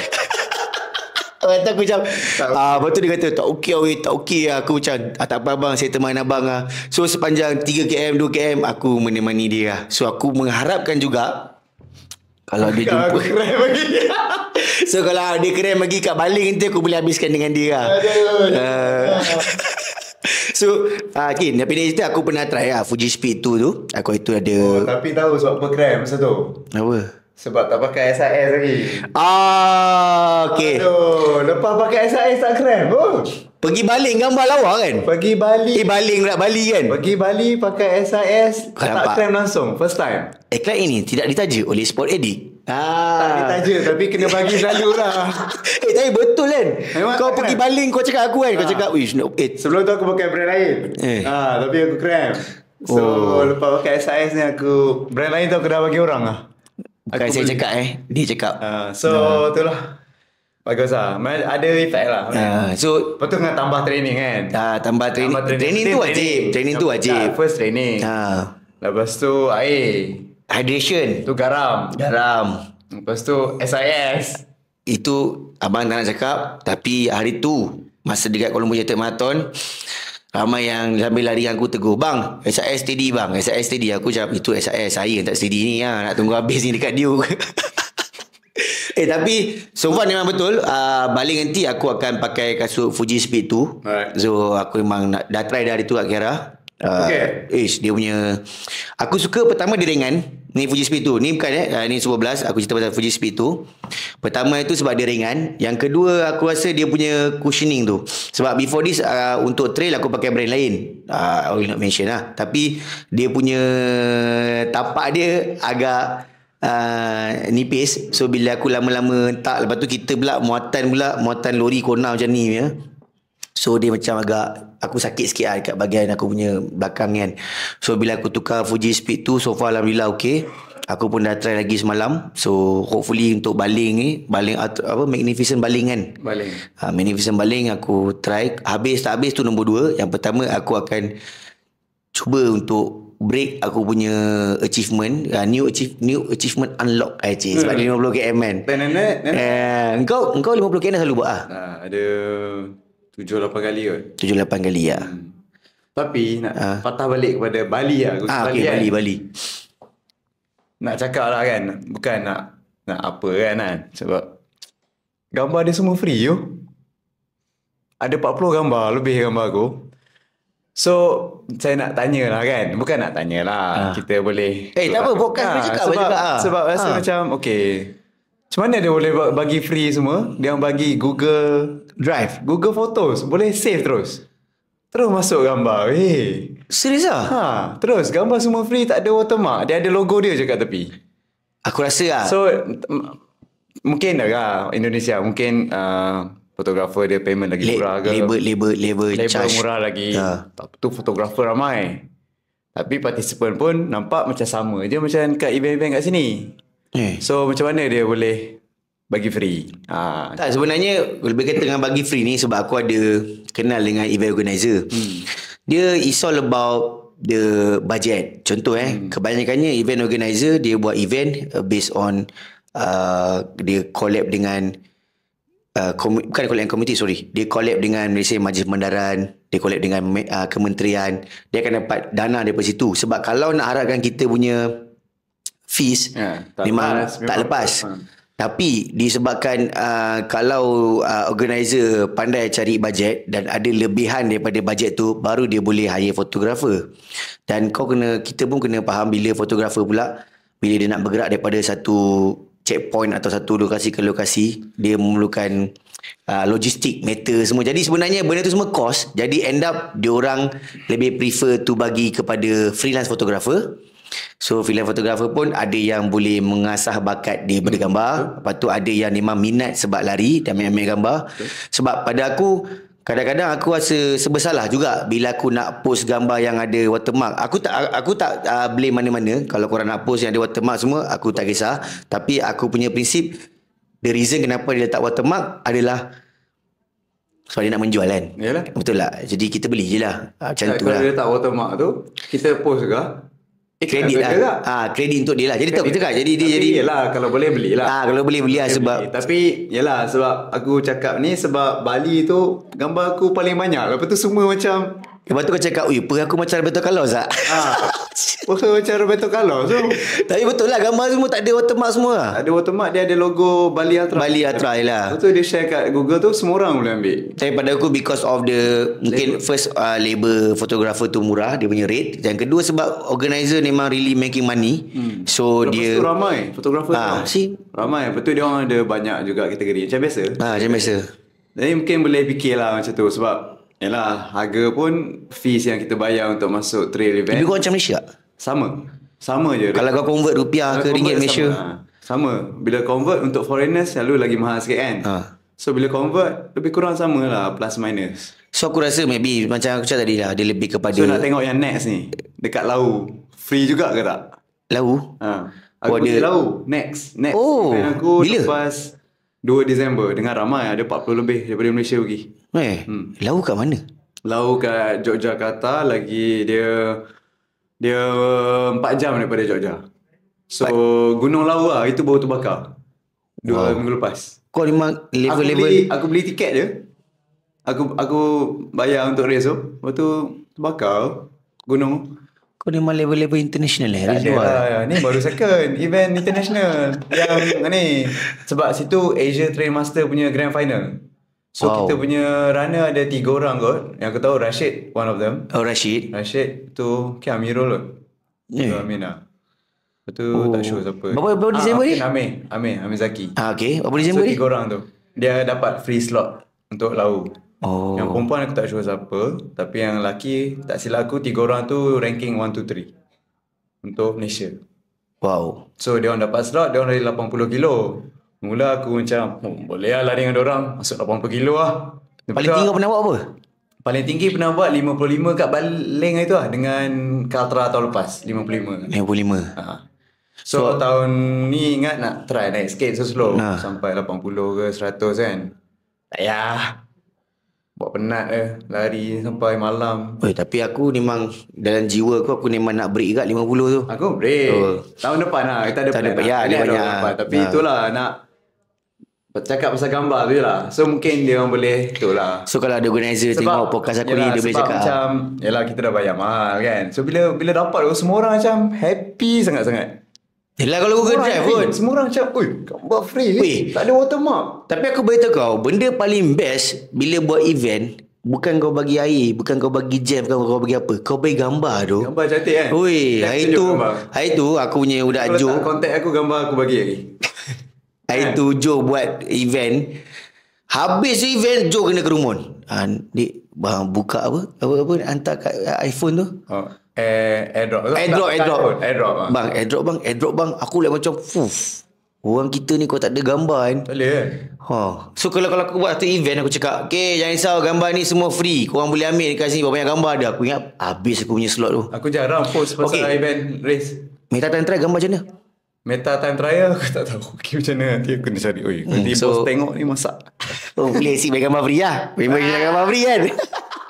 Lepas tu aku macam ah, okay. Betul Lepas tu dia kata Tak okey awi Tak okey ah, Aku macam ah, Tak apa bang Saya teman abang lah. So sepanjang 3km 2km Aku menemani dia lah. So aku mengharapkan juga Kalau dia jumpa Aku keren bagi So kalau dia keren bagi Kat baling nanti Aku boleh habiskan dengan dia lah. So uh, Kin Tapi dia cerita aku pernah try lah Fuji Speed 2 tu Aku itu ada oh, Tapi tahu sebab apa keren masa tu Apa sebab tak pakai SIS lagi. Ah, okey. Aduh, lepas pakai SIS tak kram. Oh. Pergi Bali gambar lawa kan? Pergi Bali. Eh, Bali pula Bali kan? Pergi Bali pakai SIS tak kram langsung. First time. Eh, Iklan ini tidak ditaja oleh Sport Edit. Ah. Tak ditaja tapi kena bagi selalu lah. eh tapi betul kan? Memang kau pergi baling kau cakap aku kan? Ah. Kau cakap wish no. it. Eh. Sebelum tu aku pakai brand lain. Eh. Ah, tapi aku kram. So oh. lepas pakai SIS ni aku brand lain tu aku dah bagi orang lah. Bukan aku saya beli. cakap eh. Dia cakap. Uh, so, uh. lah Bagus lah. Ada effect lah. Uh, so, Lepas tu dengan tambah training kan. Uh, tambah, tambah training. Training, training tu wajib. Training, training tu wajib. First training. Uh. Lepas tu air. Hydration. Tu garam. Garam. Lepas tu SIS. Itu abang tak nak cakap. Tapi hari tu. Masa dekat Kuala Lumpur Jatuh Marathon. Ramai yang sambil lari aku teguh Bang SIS steady bang SIS steady Aku cakap itu SIS Saya yang tak steady ni ha. Nak tunggu habis ni dekat dia Eh tapi So far memang betul uh, ah, Balik nanti aku akan pakai kasut Fuji Speed 2 So aku memang nak, dah try dari tu kat Kiara uh, ah, okay. Eh dia punya Aku suka pertama dia ringan Ni Fuji Speed 2. Ni bukan eh. Ah, ni 11. Aku cerita pasal Fuji Speed 2. Pertama itu sebab dia ringan. Yang kedua aku rasa dia punya cushioning tu. Sebab before this uh, untuk trail aku pakai brand lain. Uh, I will not mention lah. Tapi dia punya tapak dia agak uh, nipis. So bila aku lama-lama tak. Lepas tu kita pula muatan pula. Muatan lori kona macam ni ya. So dia macam agak Aku sakit sikit lah Dekat bahagian aku punya Belakang kan So bila aku tukar Fuji Speed tu So far Alhamdulillah okay Aku pun dah try lagi semalam So hopefully untuk baling ni Baling apa Magnificent baling kan Baling ha, Magnificent baling aku try Habis tak habis tu nombor dua Yang pertama aku akan Cuba untuk break aku punya achievement uh, new achieve new achievement unlock IC uh, eh, sebab 50 hmm. km kan. Eh uh, engkau engkau 50 km selalu buat ah. Uh, ada Tujuh lapan kali kot Tujuh lapan kali ya hmm. Tapi nak uh. patah balik kepada Bali lah Aku ah, okay, kan. Bali, Bali Nak cakap lah kan Bukan nak nak apa kan kan Sebab Gambar dia semua free yo. Ada 40 gambar lebih gambar aku So Saya nak tanya lah kan Bukan nak tanyalah ha. Ah. Kita boleh Eh tak apa Bukan ha. Ah, cakap Sebab, cakap, ha. sebab rasa ha. macam Okay Macam mana dia boleh bagi free semua Dia bagi Google drive Google Photos boleh save terus terus masuk gambar Hei, serius ah ha terus gambar semua free tak ada watermark dia ada logo dia je kat tepi aku rasa lah so m- mungkin lah ah, Indonesia mungkin ah, fotografer uh, dia payment lagi murah ke labor labor labor, charge murah lagi ha. tak tu fotografer ramai tapi participant pun nampak macam sama je macam kat event-event kat sini eh. so macam mana dia boleh bagi free. Ha. Tak sebenarnya lebih kata dengan bagi free ni sebab aku ada kenal dengan event organizer. Hmm. Dia is all about the budget. Contoh eh, hmm. kebanyakannya event organizer dia buat event uh, based on uh, dia collab dengan uh, bukan collab dengan komiti sorry. Dia collab dengan Malaysia Majlis Mandaran, dia collab dengan uh, kementerian. Dia akan dapat dana daripada situ. Sebab kalau nak harapkan kita punya fees yeah, tak memang, lepas, memang tak lepas. lepas. Tapi disebabkan uh, kalau uh, organizer pandai cari bajet dan ada lebihan daripada bajet tu baru dia boleh hire fotografer. Dan kau kena kita pun kena faham bila fotografer pula bila dia nak bergerak daripada satu checkpoint atau satu lokasi ke lokasi dia memerlukan uh, logistik meter semua. Jadi sebenarnya benda tu semua cost. Jadi end up dia orang lebih prefer tu bagi kepada freelance fotografer. So film fotografer pun ada yang boleh mengasah bakat dia bergambar, hmm. lepas tu ada yang memang minat sebab lari dan ambil gambar. Hmm. Sebab pada aku kadang-kadang aku rasa sebesalah juga bila aku nak post gambar yang ada watermark. Aku tak aku tak uh, blame mana-mana kalau korang nak post yang ada watermark semua aku tak kisah, tapi aku punya prinsip the reason kenapa dia letak watermark adalah sebab so, dia nak menjual kan. Yalah. Betul lah. Jadi kita beli je lah. Macam tu lah. Kalau dia letak watermark tu, kita post ke? Eh, kredit lah. Ha, kredit untuk dia lah. Jadi tak aku cakap. Jadi dia jadi. Yelah, kalau boleh beli lah. Ha, kalau boleh beli lah okay, sebab. Beli. Tapi yelah sebab aku cakap ni sebab Bali tu gambar aku paling banyak. Lepas tu semua macam. Lepas tu kau cakap, ui, per aku macam betul kalau, tak. Ha. Bukan macam Roberto Carlos so, Tapi betul lah Gambar semua tak ada watermark semua lah. ada watermark Dia ada logo Bali Ultra Bali Ultra lah Lepas tu dia share kat Google tu Semua orang boleh ambil Tapi pada aku Because of the Mungkin first uh, Labor photographer tu murah Dia punya rate Dan kedua sebab Organizer memang really making money hmm. So Lepas dia tu ramai Photographer ha, tu si. Ramai Lepas tu dia orang ada banyak juga kategori Macam biasa ha, Macam biasa Jadi mungkin boleh fikir lah Macam tu sebab Yalah, harga pun fees yang kita bayar untuk masuk trail event. Lebih kurang macam Malaysia tak? Sama. Sama je. Kalau kau convert rupiah ke ringgit Malaysia. Ha. Sama. Bila convert untuk foreigners selalu lagi mahal sikit kan. Ha. So bila convert lebih kurang sama lah plus minus. So aku rasa maybe macam aku cakap tadi lah dia lebih kepada. So nak tengok yang next ni. Dekat lau. Free juga ke tak? Lau? Ha. Aku oh, pergi lau. Next. Next. Oh. Dan aku bila? lepas 2 Disember. dengan ramai ada 40 lebih daripada Malaysia pergi. Eh. Hmm. Lau kat mana? Lau kat Yogyakarta lagi dia dia uh, empat jam daripada Jogja. So, But, Gunung Lawa lah. Itu baru terbakar. Dua wow. minggu lepas. Kau memang level-level. Aku, aku beli tiket je. Aku aku bayar untuk race tu. Lepas tu, terbakar gunung. Kau memang level-level international lah. Tak ada lah. Ni baru second. event international. Yang ni. Sebab situ Asia Train Master punya grand final. So wow. kita punya runner ada tiga orang kot. Yang aku tahu Rashid, one of them. Oh Rashid. Rashid tu ke Amirul kot. Ya. Yeah. Amina. Lah. Lepas tu oh. tak sure siapa. Bapa berapa ah, Disember ah, ni? Amir, Amir, Amir Zaki. Ah, okay, berapa Disember ni? So tiga orang tu. Dia dapat free slot untuk lau. Oh. Yang perempuan aku tak sure siapa. Tapi yang lelaki, tak silap aku tiga orang tu ranking 1, 2, 3. Untuk Malaysia. Wow. So dia orang dapat slot, dia orang dari 80 kilo. Mula aku macam oh, boleh lah lari dengan orang masuk 80 kilo lah. Dan paling tinggi kau pernah buat apa? Paling tinggi pernah buat 55 kat baling itu lah dengan Kaltra tahun lepas 55. 55. Ha. So, so, tahun ni ingat nak try naik sikit so slow nah. Ha. sampai 80 ke 100 kan. Tak payah. Buat penat ke eh. lari sampai malam. Eh, tapi aku memang dalam jiwa aku aku memang nak break kat 50 tu. Aku break. So, tahun depan lah kita ada tahun plan. Depan, lah. ya, kan ada banyak. Lah. Tapi nah. Ha. itulah nak Cakap pasal gambar tu lah So mungkin dia orang boleh Tu lah So kalau ada organizer sebab, Tengok podcast aku yelah, ni Dia boleh cakap macam, Yelah kita dah bayar mahal kan So bila bila dapat tu oh, Semua orang macam Happy sangat-sangat Yelah kalau Google Drive pun Semua orang macam Ui gambar free Ui. Tak ada watermark Tapi aku beritahu kau Benda paling best Bila buat event Bukan kau bagi air Bukan kau bagi jam Bukan kau bagi apa Kau bagi gambar tu Gambar cantik kan Ui, Hari tu Hari tu aku punya budak Joe Kalau tak contact aku Gambar aku bagi lagi Hari kan? tu Joe buat event. Habis event Joe kena kerumun. Ah, dik bang buka apa? Apa apa hantar kat iPhone tu? Oh. Eh, airdrop. Airdrop, airdrop. Airdrop, ah. bang. Airdrop, bang. Airdrop, bang. Aku lah macam, fuf. Orang kita ni kau tak ada gambar kan. Boleh. Kan? Ha. So, kalau, kalau aku buat satu event, aku cakap, okay, jangan risau, gambar ni semua free. Korang boleh ambil dekat sini, banyak gambar ada. Aku ingat, habis aku punya slot tu. Aku jarang post pasal okay. event race. Minta tak gambar macam mana? Meta time trial aku tak tahu. Okay, macam mana nanti aku nak cari. Oi, nanti hmm, so, bos tengok ni masak. Oh, boleh si Megan Mavri lah. Boleh bagi Megan Mavri kan?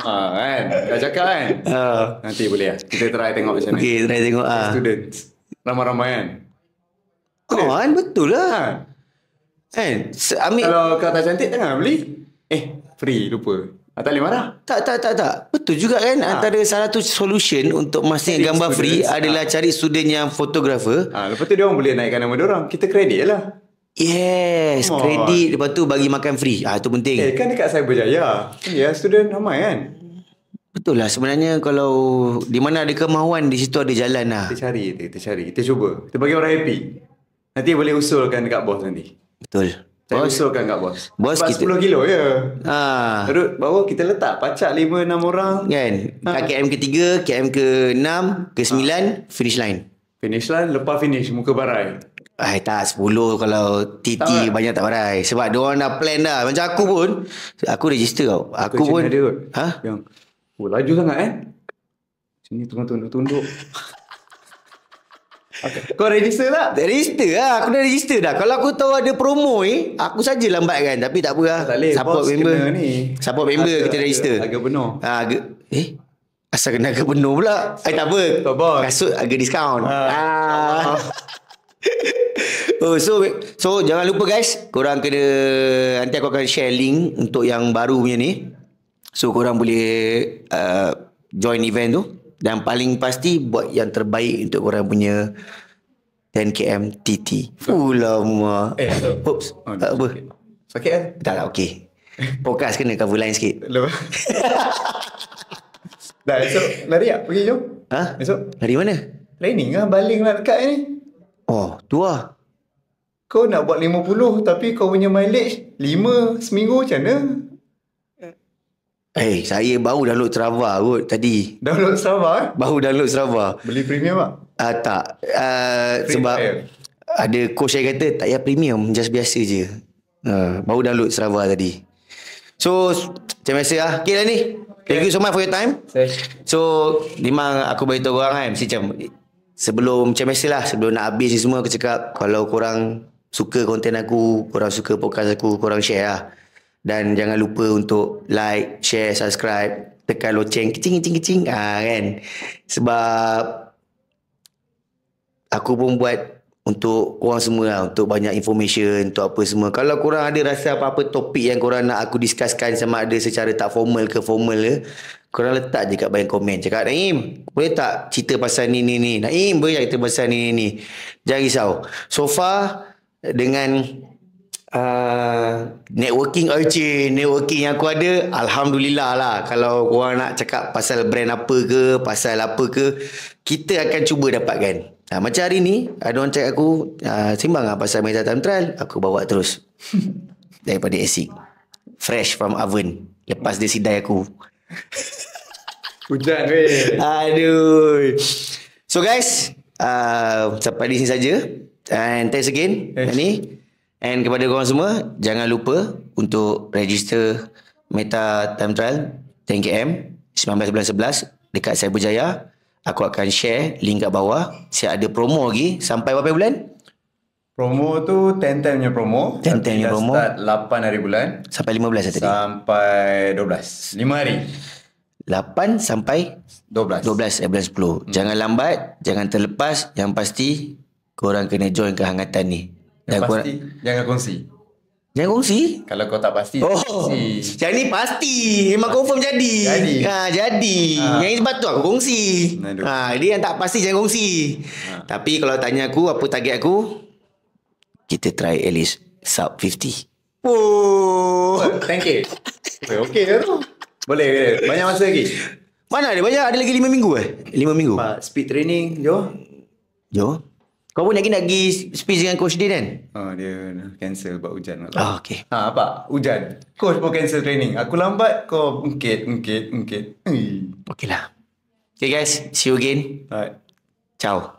Ha, kan? Dah cakap kan? Uh. Nanti boleh lah. Kita try tengok macam mana. Okay, ni. try tengok lah. Students. Ramai-ramai kan? Kan, oh, betul lah. Ha. Eh, se- Kalau kau tak cantik, tengah beli. Eh, free, lupa tak boleh marah? Tak, tak, tak, tak. Betul juga kan? Ha. Antara salah satu solution untuk masing gambar students. free adalah ha. cari student yang fotografer. Ha, lepas tu dia orang boleh naikkan nama dia orang. Kita kredit lah. Yes, oh. kredit. Lepas tu bagi makan free. Ah ha, penting. Eh, kan dekat Cyberjaya. Ya, student ramai kan? Betul lah. Sebenarnya kalau di mana ada kemahuan, di situ ada jalan lah. Kita cari, kita, kita cari. Kita cuba. Kita bagi orang happy. Nanti boleh usulkan dekat bos nanti. Betul. Bos tu kan kat bos. Bos Sebab kita 10 kilo ya. Ha. Terus bawa kita letak pacak 5 6 orang kan. Ha. KM ke-3, KM ke-6, ke-9 ha. finish line. Finish line lepas finish muka barai. Ay, tak 10 kalau TT banyak tak barai Sebab dia orang dah plan dah Macam aku pun Aku register kau, Aku, aku pun ada kot. Ha? Yang, oh, laju sangat eh Sini tunduk-tunduk kau register tak? Dah register lah. Aku dah register dah. Kalau aku tahu ada promo ni, aku saja lambat kan. Tapi tak apa lah. Tak Support boss member. Ni. Support member kita harga, register. Agak penuh. Ha, harga. Eh? Asal kena harga penuh pula. Eh tak apa. Tak Kasut agak discount. Ha. Ha. so, so, so jangan lupa guys. Korang kena... Nanti aku akan share link untuk yang baru punya ni. So korang boleh... Uh, join event tu dan paling pasti buat yang terbaik untuk orang punya 10km TT. Ulama. Eh, so, Oops. Oh, tak apa. Sakit kan? Tak tak okey. Pokas kena cover line sikit. Lo. Dah esok lari ah. Pergi jom. Ha? Esok. Lari mana? Training ah, baling lah dekat ni. Oh, tua. Lah. Kau nak buat 50 tapi kau punya mileage 5 seminggu macam mana? Eh, hey, saya baru download Strava kot tadi. Download Strava? Eh? Baru download Strava. Beli premium ah? Ah, tak? Ah uh, tak. Uh, sebab ada coach saya kata tak payah premium, just biasa je. Uh, baru download Strava tadi. So, macam biasa lah. Okay lah ni. Okay. Thank you so much for your time. Okay. So, memang aku beritahu korang kan. Mesti macam, sebelum macam biasa lah. Sebelum nak habis ni semua, aku cakap kalau korang suka konten aku, korang suka podcast aku, korang share lah dan jangan lupa untuk like, share, subscribe, tekan loceng kecing-kecing-kecing ah kan. Sebab aku pun buat untuk korang semua lah, untuk banyak information, untuk apa semua. Kalau korang ada rasa apa-apa topik yang korang nak aku discusskan sama ada secara tak formal ke formal ke, korang letak je kat bahagian komen. Cakap, Naim, boleh tak cerita pasal ni, ni, ni? Naim, boleh tak cerita pasal ni, ni, ni? Jangan risau. So far, dengan Ah, networking urchin networking yang aku ada alhamdulillah lah kalau korang nak cakap pasal brand apa ke pasal apa ke kita akan cuba dapatkan ha, macam hari ni ada orang cakap aku ha, sembang lah pasal meja time trial aku bawa terus daripada ASIC fresh from oven lepas dia sidai aku hujan weh aduh so guys uh, sampai di sini saja and thanks again yes. And kepada korang semua, jangan lupa untuk register Meta Time Trial 10KM 19.11 dekat Cyberjaya. Aku akan share link kat bawah. Siap ada promo lagi sampai berapa bulan? Promo tu 10 time punya promo. 10 time punya promo. Start 8 hari bulan. Sampai 15 lah tadi. Sampai 12. 5 hari. 8 sampai 12. 12 eh, bulan 10. Hmm. Jangan lambat, jangan terlepas. Yang pasti korang kena join ke kehangatan ni. Yang pasti, aku... jangan kongsi. Jangan kongsi? Kalau kau tak pasti, oh. kongsi. Yang ni pasti. Memang pasti. confirm jadi. Jadi. Ha, jadi. Ha. Yang ini sebab tu aku kongsi. Nah, ha, dia yang tak pasti, jangan kongsi. Ha. Tapi kalau tanya aku, apa target aku? Kita try at least sub 50. Oh. thank you. okay, okay. Lah boleh, boleh. Banyak masa lagi. Mana ada banyak? Ada lagi 5 minggu eh? 5 minggu. Ma, speed training, Jo. Jo. Kau pun lagi nak pergi speech dengan coach kan? Ah, dia kan? Oh, dia cancel buat hujan. Oh, okay. Ha, apa? Hujan. Coach pun cancel training. Aku lambat, kau ungkit, ungkit, ungkit. Okay Okay guys, see you again. Alright. Ciao.